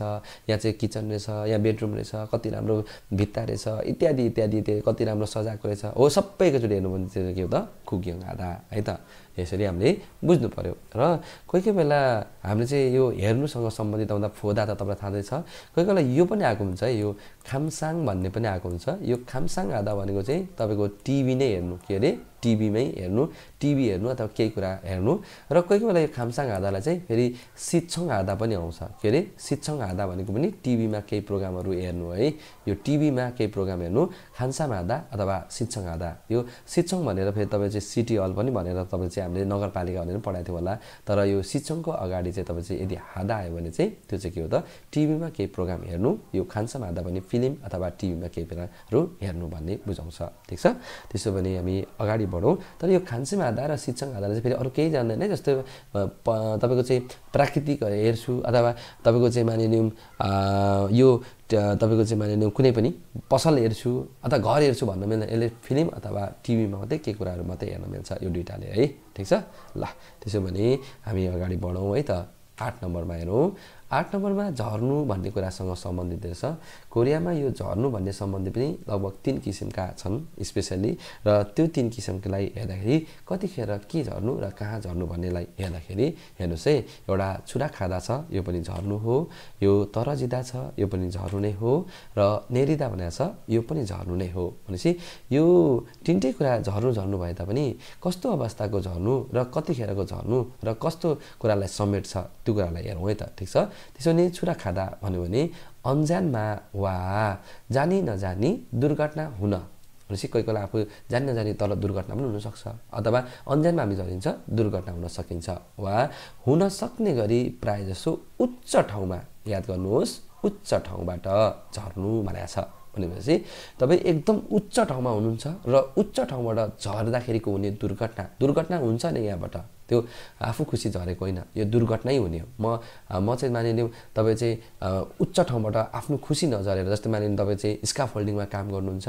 यहाँ चाहिँ किचन रहेछ यहाँ बेडरुम रहेछ कति राम्रो भित्ता रहेछ इत्यादि इत्यादि त्यो कति राम्रो सजाएको रहेछ हो सबै एकचोटि हेर्नु भने त्यो के हो त कुकिङ आधा है त यसरी हामीले बुझ्नु पऱ्यो र कोही कोही बेला हामीले चाहिँ यो हेर्नुसँग सम्बन्धित आउँदा फोदा त तपाईँलाई थाहा छ कोही कोही बेला यो पनि आएको हुन्छ यो खामसाङ भन्ने पनि आएको हुन्छ यो खामसाङ आधा भनेको चाहिँ तपाईँको टिभी नै हेर्नु के अरे टिभीमै हेर्नु टिभी हेर्नु अथवा केही कुरा हेर्नु र कोही कोही बेला यो खामसाङ हाँदालाई चाहिँ फेरि सिच्छङ हाँदा पनि आउँछ के अरे सिच्छङ हाँदा भनेको पनि टिभीमा केही प्रोग्रामहरू हेर्नु है यो टिभीमा केही प्रोग्राम हेर्नु खानसाङ हाँदा अथवा सिच्छङ हाँदा यो सिच्छङ भनेर फेरि तपाईँ चाहिँ सिटी हल पनि भनेर तपाईँ चाहिँ हामीले नगरपालिका भनेर पढाएको थियो होला तर यो सिच्छङको अगाडि चाहिँ तपाईँ चाहिँ यदि हाँदा आयो भने चाहिँ त्यो चाहिँ के हो त टिभीमा केही प्रोग्राम हेर्नु यो खानसाङ हाँदा पनि फिल्म अथवा टिभीमा केही प्रोग्रामहरू हेर्नु भन्ने बुझाउँछ ठिक छ त्यसो भने हामी अगाडि बढौँ तर यो खानसिम आधा र शिक्षण आधार चाहिँ फेरि अरू केही जान्दैन जस्तो तपाईँको चाहिँ प्राकृतिक हेर्छु अथवा तपाईँको चाहिँ मानिलिउँ यो तपाईँको चाहिँ मानिलिनु कुनै पनि पसल हेर्छु अथवा घर हेर्छु भन्नु मिल्दैन यसले फिल्म अथवा टिभीमा मात्रै केही कुराहरू मात्रै हेर्न मिल्छ यो दुइटाले है ठिक छ ल त्यसो भने हामी अगाडि बढौँ है त आठ नम्बरमा हेरौँ आठ नम्बरमा झर्नु भन्ने कुरासँग सम्बन्धित रहेछ कोरियामा यो झर्नु भन्ने सम्बन्धी पनि लगभग तिन किसिमका छन् स्पेसल्ली र त्यो तिन किसिमकोलाई हेर्दाखेरि कतिखेर के झर्नु र कहाँ झर्नु भन्नेलाई हेर्दाखेरि हेर्नुहोस् है एउटा छुरा खाँदा छ यो पनि झर्नु हो यो तरजिदा छ यो पनि झर्नु नै हो र नेरिदा भनेको छ यो पनि झर्नु नै हो भनेपछि यो तिनटै कुरा झर्नु झर्नु भए तापनि कस्तो अवस्थाको झर्नु र कतिखेरको झर्नु र कस्तो कुरालाई समेट्छ त्यो कुरालाई हेरौँ है त ठिक छ त्यसो भने छुरा खाँदा भन्यो भने अन्जानमा वा जानी नजानी दुर्घटना हुन भनेपछि कोही कोही आफू जानी नजानी तल दुर्घटना पनि हुनसक्छ अथवा अन्जानमा हामी झरिन्छ दुर्घटना हुन सकिन्छ वा हुन सक्ने गरी जसो उच्च ठाउँमा याद गर्नुहोस् उच्च ठाउँबाट झर्नु भनेको छ भनेपछि तपाईँ एकदम उच्च ठाउँमा हुनुहुन्छ र उच्च ठाउँबाट झर्दाखेरिको हुने दुर्घटना दुर्घटना हुन्छ नि यहाँबाट त्यो आफू खुसी झरेको होइन यो दुर्घटनै हुने हो म म चाहिँ मानिलिउँ तपाईँ चाहिँ उच्च ठाउँबाट आफ्नो खुसी नझरेर जस्तै मानिलिउँ तपाईँ चाहिँ स्का फोल्डिङमा काम गर्नुहुन्छ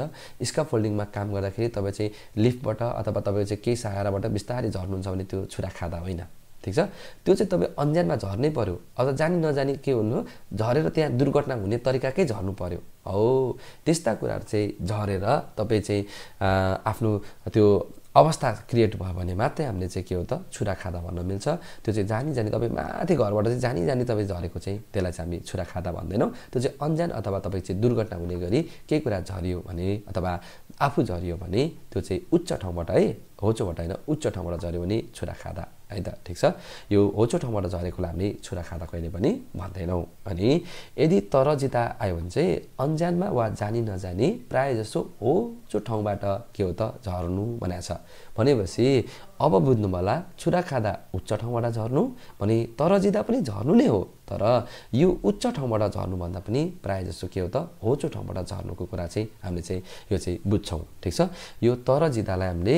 स्का फोल्डिङमा काम गर्दाखेरि तपाईँ चाहिँ लिफ्टबाट अथवा तपाईँ चाहिँ केही सहाराबाट बिस्तारै झर्नुहुन्छ भने त्यो छुरा खाँदा होइन ठिक छ त्यो चाहिँ तपाईँ अन्जानमा झर्नै पऱ्यो अझ जानी नजानी के हुनु झरेर त्यहाँ दुर्घटना हुने तरिकाकै झर्नु पऱ्यो हो त्यस्ता कुराहरू चाहिँ झरेर तपाईँ चाहिँ आफ्नो त्यो अवस्था क्रिएट भयो भने मात्रै हामीले चाहिँ के हो त छुरा खाँदा भन्न मिल्छ त्यो चाहिँ जानी जानी तपाईँ माथि घरबाट चाहिँ जानी जानी तपाईँ झरेको चाहिँ त्यसलाई चाहिँ हामी छुरा खाँदा भन्दैनौँ त्यो चाहिँ अन्जान अथवा तपाईँ चाहिँ दुर्घटना हुने गरी केही कुरा झरियो भने अथवा आफू झरियो भने त्यो चाहिँ उच्च ठाउँबाट है होचोबाट होइन उच्च ठाउँबाट झऱ्यो भने छुरा खाँदा है त ठिक छ यो होचो ठाउँबाट झरेकोलाई हामी छुरा खाँदा कहिले पनि भन्दैनौँ अनि यदि जिता आयो भने चाहिँ अन्जानमा वा जानी नजानी प्रायः जसो होचो ठाउँबाट के हो त झर्नु भनेको छ भनेपछि अब बुझ्नु होला छुरा खाँदा उच्च ठाउँबाट झर्नु भने तर जिँदा पनि झर्नु नै हो तर यो उच्च ठाउँबाट झर्नुभन्दा पनि प्रायः जसो के हो त होचो ठाउँबाट झर्नुको कुरा चाहिँ हामीले चाहिँ यो चाहिँ बुझ्छौँ ठिक छ यो तर जिँदालाई हामीले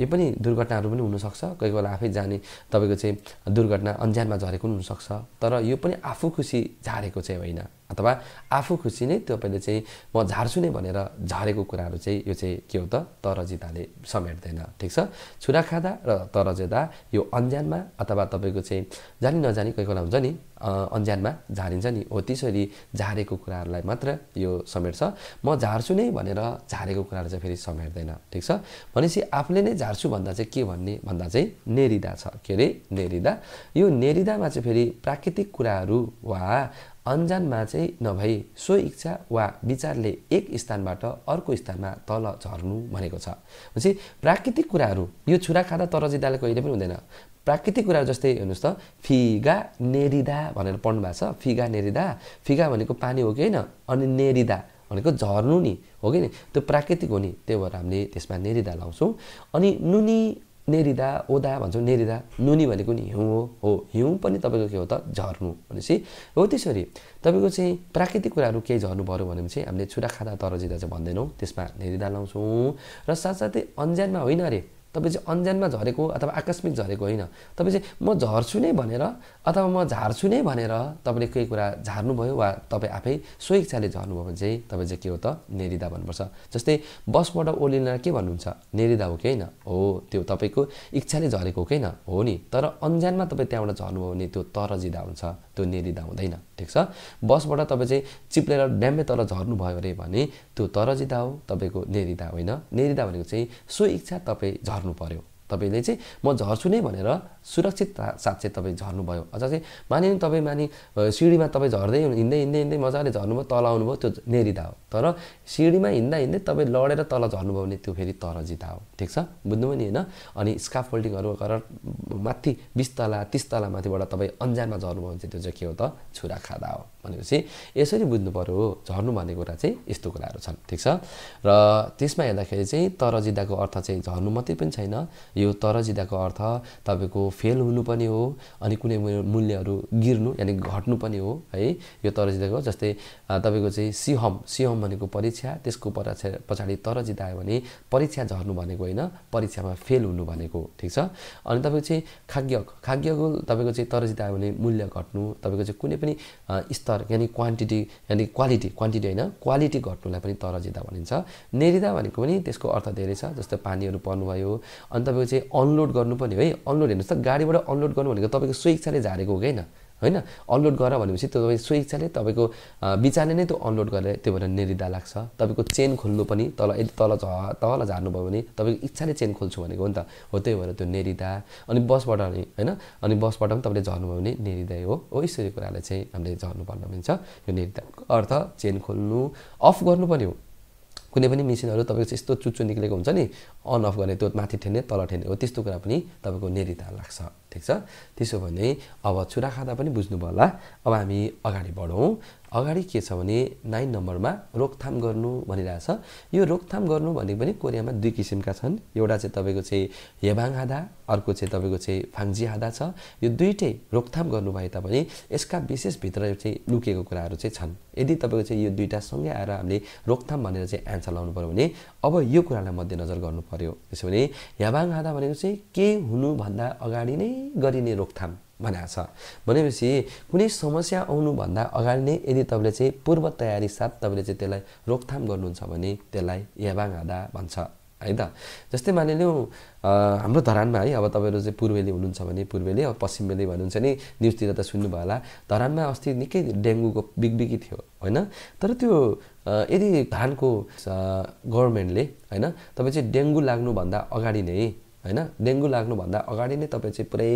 यो पनि दुर्घटनाहरू पनि हुनसक्छ कोही बेला आफै जाने तपाईँको चाहिँ दुर्घटना अन्ज्यानमा झरेको पनि हुनसक्छ तर यो पनि आफू खुसी झारेको चाहिँ होइन अथवा आफू खुसी नै तपाईँले चाहिँ म झार्छु नै भनेर झारेको कुराहरू चाहिँ यो चाहिँ के हो त तरजिताले समेट्दैन ठिक छ छुरा खाँदा र जिता यो अन्जानमा अथवा तपाईँको चाहिँ जानी नजानी कोही कोही हुन्छ नि अन्जानमा झारिन्छ नि हो त्यसरी झारेको कुराहरूलाई मात्र यो समेट्छ म झार्छु नै भनेर झारेको कुराहरू चाहिँ फेरि समेट्दैन ठिक छ भनेपछि आफूले नै झार्छु भन्दा चाहिँ के भन्ने भन्दा चाहिँ नेरिदा छ के अरे नेरिदा यो नेरिदामा चाहिँ फेरि प्राकृतिक कुराहरू वा अन्जानमा चाहिँ नभई सो इच्छा वा विचारले एक स्थानबाट अर्को स्थानमा तल झर्नु भनेको छ भनेपछि प्राकृतिक कुराहरू यो छुरा खाँदा तरजिदाले कहिले पनि हुँदैन प्राकृतिक कुराहरू जस्तै हेर्नुहोस् त फिगा नेरिदा भनेर पढ्नु भएको छ फिगा नेरिदा फिगा भनेको पानी हो कि होइन अनि नेरिदा भनेको झर्नु नि हो कि नि त्यो प्राकृतिक हो नि त्यही भएर हामीले त्यसमा नेरिदा लाउँछौँ अनि नुनी नेरिदा ओदा भन्छौँ नेरिदा नुनी भनेको नि हिउँ हो हो हिउँ पनि तपाईँको के हो त झर्नु भनेपछि हो त्यसरी तपाईँको चाहिँ प्राकृतिक कुराहरू केही झर्नु पऱ्यो भनेपछि हामीले छुरा खाँदा तरजिँदा चाहिँ भन्दैनौँ त्यसमा नेरिदा लाउँछौँ र साथसाथै अन्ज्यानमा होइन अरे तपाईँ चाहिँ अन्जानमा झरेको अथवा आकस्मिक झरेको होइन तपाईँ चाहिँ म झर्छु नै भनेर अथवा म झार्छु नै भनेर तपाईँले केही कुरा झार्नुभयो वा तपाईँ आफै स्वेच्छाले झर्नुभयो भने चाहिँ तपाईँ चाहिँ के हो त नेरिदा भन्नुपर्छ जस्तै बसबाट ओलिनेर के भन्नुहुन्छ नेरिदा हो कि होइन हो त्यो तपाईँको इच्छाले झरेको हो कि होइन हो नि तर अन्जानमा तपाईँ त्यहाँबाट झर्नुभयो भने त्यो तरजिदा हुन्छ त्यो नेदिँदा हुँदैन ठिक छ बसबाट तपाईँ चाहिँ चिप्लेर ड्याम्मै तल झर्नुभयो अरे भने त्यो तरजिदा हो तपाईँको नेरिदा होइन नेरिदा भनेको चाहिँ सो इच्छा तपाईँ झर्नु पऱ्यो तपाईँले चाहिँ म झर्छु नै भनेर सुरक्षित साथ चाहिँ तपाईँ झर्नुभयो अझ चाहिँ माने तपाईँ मानि सिँढीमा तपाईँ झर्दै हिँड्दै हिँड्दै हिँड्दै मजाले झर्नुभयो तल आउनुभयो त्यो नेरिदा हो तर सिँढीमा हिँड्दा हिँड्दै तपाईँ लडेर तल झर्नुभयो भने त्यो फेरि तर जिता हो ठिक छ बुझ्नुभयो नि होइन अनि स्काफ फोल्डिङहरू गरेर माथि बिस तला तिस तला माथिबाट तपाईँ अन्जानमा झर्नुभयो भने चाहिँ त्यो चाहिँ के हो त छुरा खाँदा हो भनेपछि यसरी बुझ्नु पऱ्यो झर्नु भन्ने कुरा चाहिँ यस्तो कुराहरू छन् ठिक छ र त्यसमा हेर्दाखेरि चाहिँ तर जिताको अर्थ चाहिँ झर्नु मात्रै पनि छैन यो तरजिदाको अर्थ तपाईँको फेल हुनु पनि हो अनि कुनै मूल्यहरू गिर्नु यानि घट्नु पनि हो है यो तरजिदाको जस्तै तपाईँको चाहिँ सिहम सिहम भनेको परीक्षा त्यसको पछाडि पछाडि तरजिदा आयो भने परीक्षा झर्नु भनेको होइन परीक्षामा फेल हुनु भनेको ठिक छ अनि तपाईँको चाहिँ खाज्ञक खाज्ञको तपाईँको चाहिँ तरजिदा आयो भने मूल्य घट्नु तपाईँको चाहिँ कुनै पनि स्तर यानि क्वान्टिटी यानि क्वालिटी क्वान्टिटी होइन क्वालिटी घट्नुलाई पनि तरजिदा भनिन्छ नेरिदा भनेको पनि त्यसको अर्थ धेरै छ जस्तै पानीहरू पर्नुभयो अनि तपाईँको तपाईँको चाहिँ अनलोड गर्नुपर्ने है अनलोड हेर्नुहोस् त गाडीबाट अनलोड गर्नु भनेको तपाईँको स्वेच्छाले झारेको हो होइन होइन अनलोड गर भनेपछि त्यो तपाईँ स्वेच्छाले तपाईँको विचारले नै त्यो अनलोड गरेर त्यो भएर निरिदा लाग्छ तपाईँको चेन खोल्नु पनि तल यदि तल झ तल झार्नुभयो भने तपाईँको इच्छाले चेन खोल्छु भनेको हो नि त हो त्यही भएर त्यो नेरिदा अनि बसबाट अनि होइन अनि बसबाट पनि तपाईँले झर्नुभयो भने नेरिदै हो हो यसरी कुरालाई चाहिँ हामीले झर्नु झर्नुपर्ने भन्छ यो नेरिदाको अर्थ चेन खोल्नु अफ गर्नुपर्ने हो कुनै पनि मेसिनहरू तपाईँको यस्तो चुच्चो निक्लेको हुन्छ नि अन अफ गर्ने त्यो माथि ठेन्ने तल ठेन्ने हो त्यस्तो कुरा पनि तपाईँको नेरिता लाग्छ ठिक छ त्यसो भने अब छुरा खाँदा पनि बुझ्नुभयो होला अब हामी अगाडि बढौँ अगाडि के छ भने नाइन नम्बरमा रोकथाम गर्नु भनिरहेछ यो रोकथाम गर्नु भनेको पनि कोरियामा दुई किसिमका छन् एउटा चाहिँ तपाईँको चाहिँ हेबाङ हादा अर्को चाहिँ तपाईँको चाहिँ फाङ्जी हादा छ यो दुइटै रोकथाम गर्नु भए तापनि यसका विशेषभित्र चाहिँ लुकेको कुराहरू चाहिँ छन् यदि तपाईँको चाहिँ यो दुइटा सँगै आएर हामीले रोकथाम भनेर चाहिँ एन्सर लाउनु पऱ्यो भने अब यो कुरालाई मध्यनजर गर्नु पऱ्यो त्यसो भने याबाङ आधा भनेको चाहिँ के हुनुभन्दा अगाडि नै गरिने रोकथाम भनेको छ भनेपछि कुनै समस्या आउनुभन्दा अगाडि नै यदि तपाईँले चाहिँ पूर्व तयारी साथ तपाईँले चाहिँ त्यसलाई रोकथाम गर्नुहुन्छ भने त्यसलाई याबाङ आधा भन्छ है त जस्तै मानिलिउँ हाम्रो धरानमा है अब तपाईँहरू चाहिँ पूर्वेली हुनुहुन्छ भने पूर्वेली अब पश्चिमेली भन्नुहुन्छ नि न्युजतिर त सुन्नुभयो होला धरानमा अस्ति निकै डेङ्गुको बिगबिगी थियो होइन तर त्यो यदि धानको गभर्मेन्टले होइन तपाईँ चाहिँ डेङ्गु लाग्नुभन्दा अगाडि नै होइन डेङ्गु लाग्नुभन्दा अगाडि नै तपाईँ चाहिँ पुरै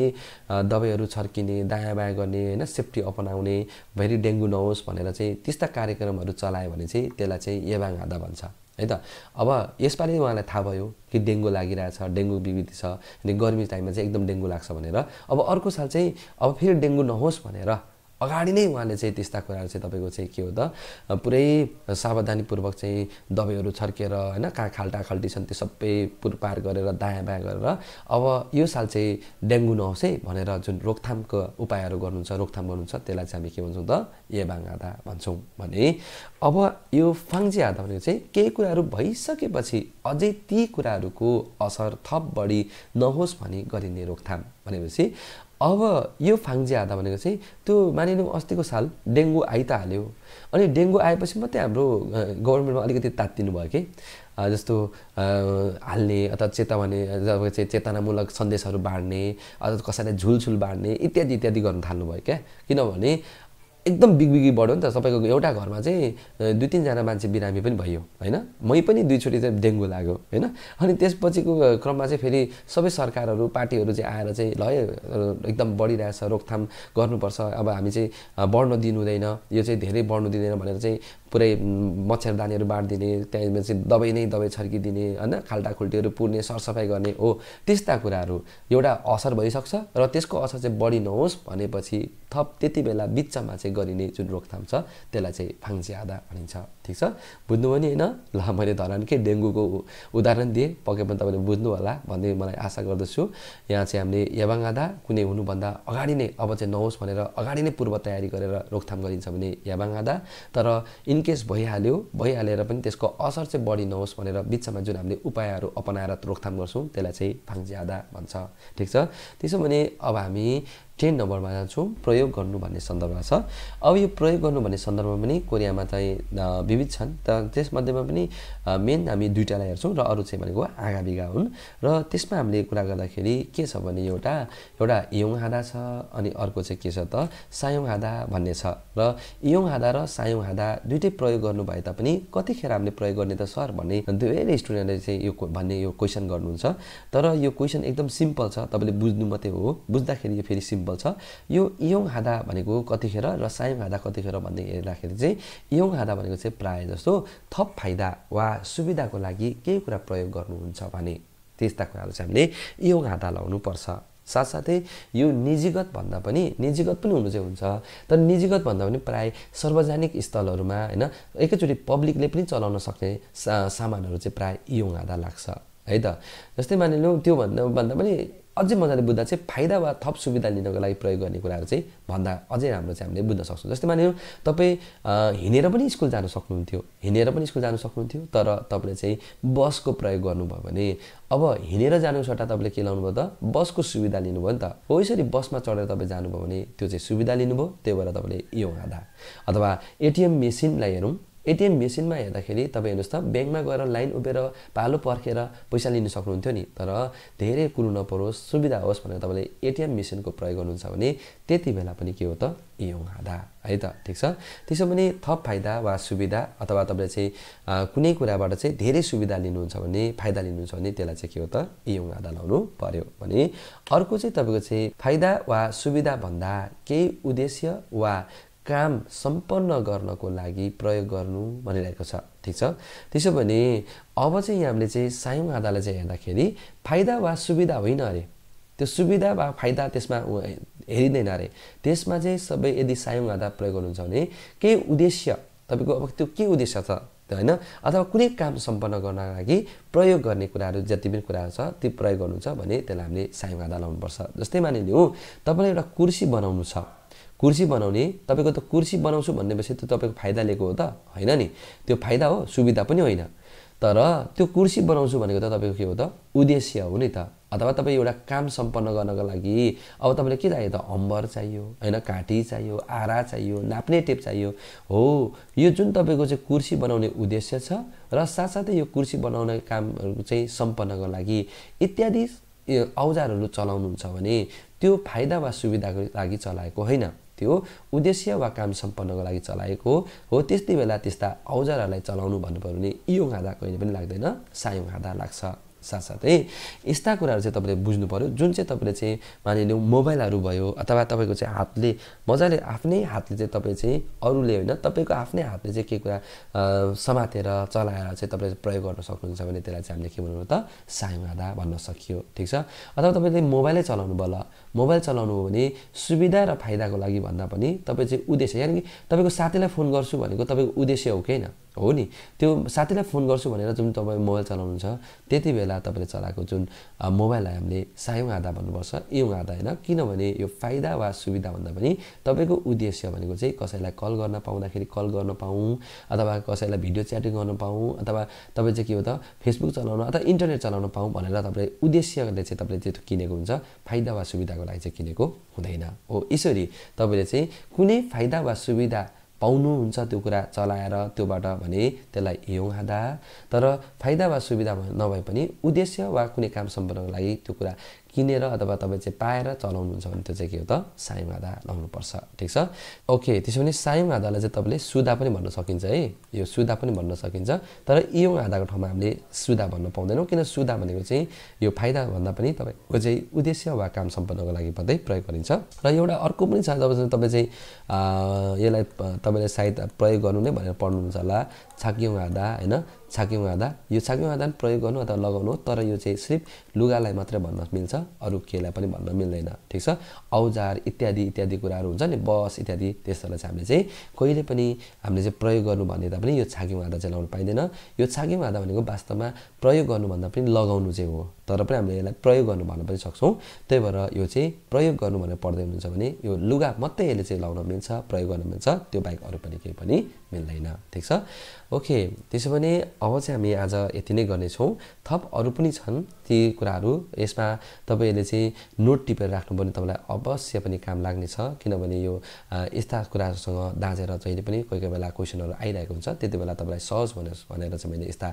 दबाईहरू छर्किने दायाँ बायाँ गर्ने होइन सेफ्टी अपनाउने भेरि डेङ्गु नहोस् भनेर चाहिँ त्यस्ता कार्यक्रमहरू चलायो भने चाहिँ त्यसलाई चाहिँ एबाङ आधा भन्छ है त अब यसपालि उहाँलाई थाहा भयो कि डेङ्गु लागिरहेछ डेङ्गु विविध छ अनि गर्मी टाइममा चाहिँ एकदम डेङ्गु लाग्छ भनेर अब अर्को साल चाहिँ अब फेरि डेङ्गु नहोस् भनेर अगाडि नै उहाँले चाहिँ त्यस्ता कुराहरू चाहिँ तपाईँको चाहिँ के हो त पुरै सावधानीपूर्वक चाहिँ दबाईहरू छर्केर होइन कहाँ खाल्टा खाल्टी छन् त्यो सबै पुरपार गरेर दायाँ बायाँ गरेर अब यो साल चाहिँ डेङ्गु नहोस् है भनेर जुन रोकथामको उपायहरू गर्नुहुन्छ रोकथाम गर्नुहुन्छ त्यसलाई चाहिँ हामी के भन्छौँ त ए आधा भन्छौँ भने अब यो फाङ्जी आधा भनेको चाहिँ केही कुराहरू भइसकेपछि अझै ती कुराहरूको असर थप बढी नहोस् भनी गरिने रोकथाम भनेपछि अब यो फाङ्जे आधा भनेको चाहिँ त्यो मानिलिउँ अस्तिको साल डेङ्गु आइ त हाल्यो अनि डेङ्गु आएपछि मात्रै हाम्रो गभर्मेन्टमा अलिकति तात्तिनु भयो कि जस्तो हाल्ने अथवा चेतावनी चाहिँ चेतनामूलक सन्देशहरू बाँड्ने अथवा कसैलाई झुलझुल बाँड्ने इत्यादि इत्यादि गर्न थाल्नुभयो क्या किनभने एकदम बिगबिगी बढ्यो नि त तपाईँको एउटा घरमा चाहिँ दुई तिनजना मान्छे बिरामी पनि भयो होइन मै पनि दुईचोटि चाहिँ डेङ्गु लाग्यो होइन अनि त्यसपछिको क्रममा चाहिँ फेरि सबै सरकारहरू पार्टीहरू चाहिँ आएर चाहिँ ल एकदम बढिरहेछ रोकथाम गर्नुपर्छ अब हामी चाहिँ बढ्न दिनुहुँदैन यो चाहिँ धेरै बढ्नु दिँदैन भनेर चाहिँ पुरै मच्छरदानीहरू बाँडिदिने त्यहाँ चाहिँ दबाई नै दबाई छर्किदिने होइन खाल्टाखुल्टीहरू पुर्ने सरसफाइ गर्ने हो त्यस्ता कुराहरू एउटा असर भइसक्छ र त्यसको असर चाहिँ बढी नहोस् भनेपछि थप त्यति बेला बिचमा चाहिँ गरिने जुन रोकथाम छ त्यसलाई चाहिँ फाङ्चे आधा भनिन्छ ठिक छ बुझ्नु पनि होइन ल मैले धरानकै डेङ्गुको उदाहरण दिएँ पक्कै पनि तपाईँले बुझ्नु होला भन्ने मलाई आशा गर्दछु यहाँ चाहिँ हामीले आधा कुनै हुनुभन्दा अगाडि नै अब चाहिँ नहोस् भनेर अगाडि नै पूर्व तयारी गरेर रोकथाम गरिन्छ भने आधा तर इनकेस भइहाल्यो भइहालेर पनि त्यसको असर चाहिँ बढी नहोस् भनेर बिचमा जुन हामीले उपायहरू अपनाएर रोकथाम गर्छौँ त्यसलाई चाहिँ फाङ्जी आधा भन्छ ठिक छ त्यसो भने अब हामी टेन नम्बरमा जान्छौँ प्रयोग गर्नु भन्ने सन्दर्भमा छ अब यो प्रयोग गर्नु भन्ने सन्दर्भमा पनि कोरियामा चाहिँ विविध छन् तर त्यसमध्येमा पनि मेन हामी दुइटालाई हेर्छौँ र अरू चाहिँ भनेको आँगा बिगा हुन् र त्यसमा हामीले कुरा गर्दाखेरि के छ भने एउटा एउटा इयोङ हादा छ अनि अर्को चाहिँ के छ त सायौँ हादा भन्ने छ र इयोङ हादा र सायौँ हादा दुइटै प्रयोग गर्नु भए तापनि कतिखेर हामीले प्रयोग गर्ने त सर भन्ने धेरै स्टुडेन्टले चाहिँ यो भन्ने यो क्वेसन गर्नुहुन्छ तर यो क्वेसन एकदम सिम्पल छ तपाईँले बुझ्नु मात्रै हो बुझ्दाखेरि यो फेरि सिम्पल सिम्पल छ यो इयोङ हाँदा भनेको कतिखेर र सायङ हाँदा कतिखेर भन्ने हेर्दाखेरि चाहिँ इयोङ हाँदा भनेको चाहिँ प्रायः जस्तो थप फाइदा वा सुविधाको लागि केही कुरा प्रयोग गर्नुहुन्छ भने त्यस्ता कुराहरू चाहिँ हामीले इयोङ हाँदा लाउनुपर्छ साथसाथै यो निजीगत भन्दा पनि निजीगत पनि हुनु चाहिँ हुन्छ तर निजीगत भन्दा पनि प्राय सार्वजनिक स्थलहरूमा होइन एकैचोटि पब्लिकले पनि चलाउन सक्ने सा सामानहरू चाहिँ प्रायः इयोङ आधा लाग्छ है त जस्तै मानिलिउँ त्यो भन्दा भन्दा पनि अझै मजाले बुझ्दा चाहिँ फाइदा वा थप सुविधा लिनको लागि प्रयोग गर्ने कुराहरू चाहिँ भन्दा अझै राम्रो चाहिँ हामीले बुझ्न सक्छौँ जस्तै मान्यो तपाईँ हिँडेर पनि स्कुल जानु सक्नुहुन्थ्यो हिँडेर पनि स्कुल जानु सक्नुहुन्थ्यो तर तपाईँले चाहिँ बसको प्रयोग गर्नुभयो भने अब हिँडेर जानु सट्टा तपाईँले के लाउनुभयो त बसको सुविधा लिनुभयो नि त हो यसरी बसमा चढेर तपाईँ जानुभयो भने त्यो चाहिँ सुविधा लिनुभयो त्यही भएर तपाईँले यो आधा अथवा एटिएम मेसिनलाई हेरौँ एटिएम मेसिनमा हेर्दाखेरि तपाईँ हेर्नुहोस् त ब्याङ्कमा गएर लाइन उभिएर पालो पर्खेर पैसा लिनु सक्नुहुन्थ्यो नि तर धेरै कुरो नपरोस् सुविधा होस् भनेर तपाईँले एटिएम मेसिनको प्रयोग गर्नुहुन्छ भने त्यति बेला पनि के हो त हो आधा है त ठिक छ त्यसो भने थप फाइदा वा सुविधा अथवा तपाईँले चाहिँ कुनै कुराबाट चाहिँ धेरै सुविधा लिनुहुन्छ भने फाइदा लिनुहुन्छ भने त्यसलाई चाहिँ के हो त हो आधा लाउनु पर्यो भने अर्को चाहिँ तपाईँको चाहिँ फाइदा वा सुविधाभन्दा केही उद्देश्य वा काम सम्पन्न गर्नको लागि प्रयोग गर्नु भनिरहेको छ ठिक छ त्यसो भने अब चाहिँ हामीले चाहिँ सायौँ आधालाई चाहिँ हेर्दाखेरि फाइदा वा सुविधा होइन अरे त्यो सुविधा वा फाइदा त्यसमा हेरिँदैन अरे त्यसमा चाहिँ सबै यदि सायौँ आधा प्रयोग गर्नुहुन्छ भने केही उद्देश्य तपाईँको अब त्यो के उद्देश्य छ होइन अथवा कुनै काम सम्पन्न गर्नको लागि प्रयोग गर्ने कुराहरू जति पनि कुराहरू छ त्यो प्रयोग गर्नुहुन्छ भने त्यसलाई हामीले सायौँ आधा लाउनुपर्छ जस्तै मानिलिउँ तपाईँलाई एउटा कुर्सी बनाउनु छ कुर्सी बनाउने तपाईँको त कुर्सी बनाउँछु भन्ने त्यो तपाईँको फाइदा लिएको हो त होइन नि त्यो फाइदा हो सुविधा पनि होइन तर त्यो कुर्सी बनाउँछु भनेको त तपाईँको के हो त उद्देश्य हो नि त अथवा तपाईँ एउटा काम सम्पन्न गर्नको लागि अब तपाईँलाई के चाहियो त अम्बर चाहियो होइन काँटी चाहियो आरा चाहियो नाप्ने टेप चाहियो हो यो जुन तपाईँको चाहिँ कुर्सी बनाउने उद्देश्य छ र साथसाथै यो कुर्सी बनाउने कामहरू चाहिँ सम्पन्नको लागि इत्यादि औजारहरू चलाउनुहुन्छ भने त्यो फाइदा वा सुविधाको लागि चलाएको होइन त्यो उद्देश्य वा काम सम्पन्नको लागि चलाएको हो त्यस्तै बेला त्यस्ता औजारहरूलाई चलाउनु भने यो खाँदा कहिले पनि लाग्दैन सायौँ खाँदा लाग्छ साथसाथै यस्ता कुराहरू चाहिँ तपाईँले बुझ्नु पऱ्यो जुन चाहिँ तपाईँले चाहिँ मानिलिउँ मोबाइलहरू भयो अथवा तपाईँको चाहिँ हातले मजाले आफ्नै हातले चाहिँ तपाईँ चाहिँ अरूले होइन तपाईँको आफ्नै हातले चाहिँ के कुरा समातेर चलाएर चाहिँ तपाईँले प्रयोग गर्न सक्नुहुन्छ भने त्यसलाई चाहिँ हामीले के भन्नु त साइमादा भन्न सकियो ठिक छ अथवा तपाईँले मोबाइलै चलाउनु बल मोबाइल चलाउनु हो भने सुविधा र फाइदाको लागि भन्दा पनि तपाईँ चाहिँ उद्देश्य यानि कि तपाईँको साथीलाई फोन गर्छु भनेको तपाईँको उद्देश्य हो कि होइन हो नि त्यो साथीलाई फोन गर्छु भनेर जुन तपाईँ मोबाइल चलाउनुहुन्छ त्यति बेला तपाईँले चलाएको जुन मोबाइललाई हामीले सायौँ आधा भन्नुपर्छ यौँ आधा होइन किनभने यो फाइदा वा सुविधा भन्दा पनि तपाईँको उद्देश्य भनेको चाहिँ कसैलाई कल गर्न पाउँदाखेरि कल गर्न पाऊँ अथवा कसैलाई भिडियो च्याटिङ गर्न पाऊँ अथवा तपाईँ चाहिँ के हो त फेसबुक चलाउनु अथवा इन्टरनेट चलाउन पाऊँ भनेर तपाईँले उद्देश्यले चाहिँ तपाईँले त्यो किनेको हुन्छ फाइदा वा सुविधाको लागि चाहिँ किनेको हुँदैन हो यसरी तपाईँले चाहिँ कुनै फाइदा वा सुविधा पाउनुहुन्छ त्यो कुरा चलाएर त्योबाट भने त्यसलाई हिउँ हाँदा तर फाइदा वा सुविधा नभए पनि उद्देश्य वा कुनै काम सम्पन्नको लागि त्यो कुरा किनेर अथवा तपाईँ चाहिँ पाएर चलाउनुहुन्छ भने त्यो चाहिँ के हो त साइम आधा लाउनुपर्छ ठिक छ ओके त्यसो भने साइम आधालाई चाहिँ तपाईँले सुधा पनि भन्न सकिन्छ है यो सुधा पनि भन्न सकिन्छ तर यो आधाको ठाउँमा हामीले सुधा भन्न पाउँदैनौँ किन सुधा भनेको चाहिँ यो फाइदा भन्दा पनि तपाईँको चाहिँ उद्देश्य वा काम सम्पन्नको लागि मात्रै प्रयोग गरिन्छ र एउटा अर्को पनि छ जब तपाईँ चाहिँ यसलाई तपाईँले सायद प्रयोग गर्नु नै भनेर पढ्नुहुन्छ होला छाक्यौँदा होइन छाक्यौँदा यो छाक्यौँदा पनि प्रयोग गर्नु अथवा लगाउनु तर यो चाहिँ सिर्फ लुगालाई मात्रै भन्न मिल्छ अरू केलाई पनि भन्न मिल्दैन ठिक छ औजार इत्यादि इत्यादि कुराहरू हुन्छ नि बस इत्यादि त्यस्तोलाई चाहिँ हामीले चाहिँ कहिले पनि हामीले चाहिँ प्रयोग गर्नु भने तापनि यो छाक्यौँ चाहिँ लाउनु पाइँदैन यो छाक्यौँ भनेको वास्तवमा प्रयोग गर्नुभन्दा पनि लगाउनु चाहिँ हो तर पनि हामीले यसलाई प्रयोग गर्नु भन्न पनि सक्छौँ त्यही भएर यो चाहिँ प्रयोग गर्नु भनेर पर्दै हुनुहुन्छ भने यो लुगा मात्रै यसले चाहिँ लाउन मिल्छ प्रयोग गर्न मिल्छ त्यो बाहेक अरू पनि केही पनि मिल्दैन ठिक छ ओके त्यसो भने अब चाहिँ हामी आज यति नै गर्नेछौँ थप अरू पनि छन् ती कुराहरू यसमा तपाईँहरूले चाहिँ नोट टिपेर राख्नु तपाईँलाई अवश्य पनि काम लाग्नेछ किनभने यो यस्ता कुराहरूसँग दाँजेर जहिले पनि कोही कोही बेला क्वेसनहरू आइरहेको हुन्छ त्यति बेला तपाईँलाई सहज भनेर भनेर चाहिँ मैले यस्ता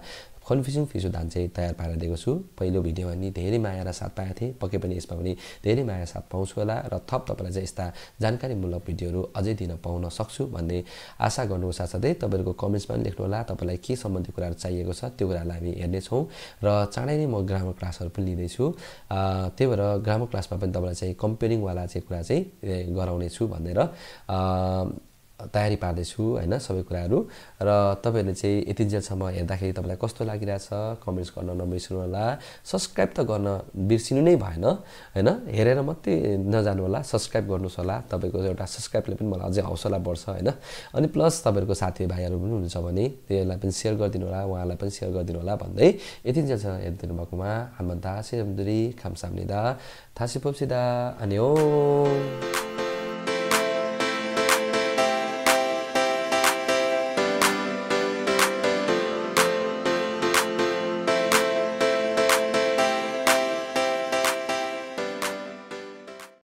कन्फ्युजिङ फिस धान चाहिँ तयार पारेर दिएको छु पहिलो भिडियोमा नि धेरै माया र साथ पाएको थिएँ पक्कै पनि यसमा पनि धेरै माया साथ पाउँछु होला र थप तपाईँलाई चाहिँ यस्ता जानकारीमूलक भिडियोहरू अझै दिन पाउन सक्छु भन्ने आशा गर्नुको साथसाथै तपाईँहरूको कमेन्ट्समा पनि लेख्नुहोला तपाईँलाई के सम्बन्धी कुराहरू चाहिएको छ त्यो कुराहरूलाई हामी हेर्नेछौँ र चाँडै नै म ग्रामर क्लासहरू पनि लिँदैछु त्यही भएर ग्रामर क्लासमा पनि तपाईँलाई चाहिँ कम्पेरिङवाला चाहिँ कुरा चाहिँ गराउनेछु भनेर तयारी पार्दैछु होइन सबै कुराहरू र तपाईँहरूले चाहिँ यतिजेलसम्म हेर्दाखेरि तपाईँलाई कस्तो लागिरहेछ कमेन्ट्स गर्न नबिर्सिनु होला सब्सक्राइब त गर्न बिर्सिनु नै भएन होइन हेरेर मात्रै नजानु होला सब्सक्राइब गर्नुहोस् होला तपाईँको एउटा सब्सक्राइबले पनि मलाई अझै हौसला बढ्छ होइन अनि प्लस तपाईँहरूको साथीभाइहरू पनि हुनुहुन्छ भने त्यसलाई पनि सेयर गरिदिनु होला उहाँलाई पनि सेयर गरिदिनु होला भन्दै यतिजेलसम्म हेरिदिनु भएकोमा हामन्ता सेमदुरी खामसामनिदा थासी पोप्सिदा अनि ओ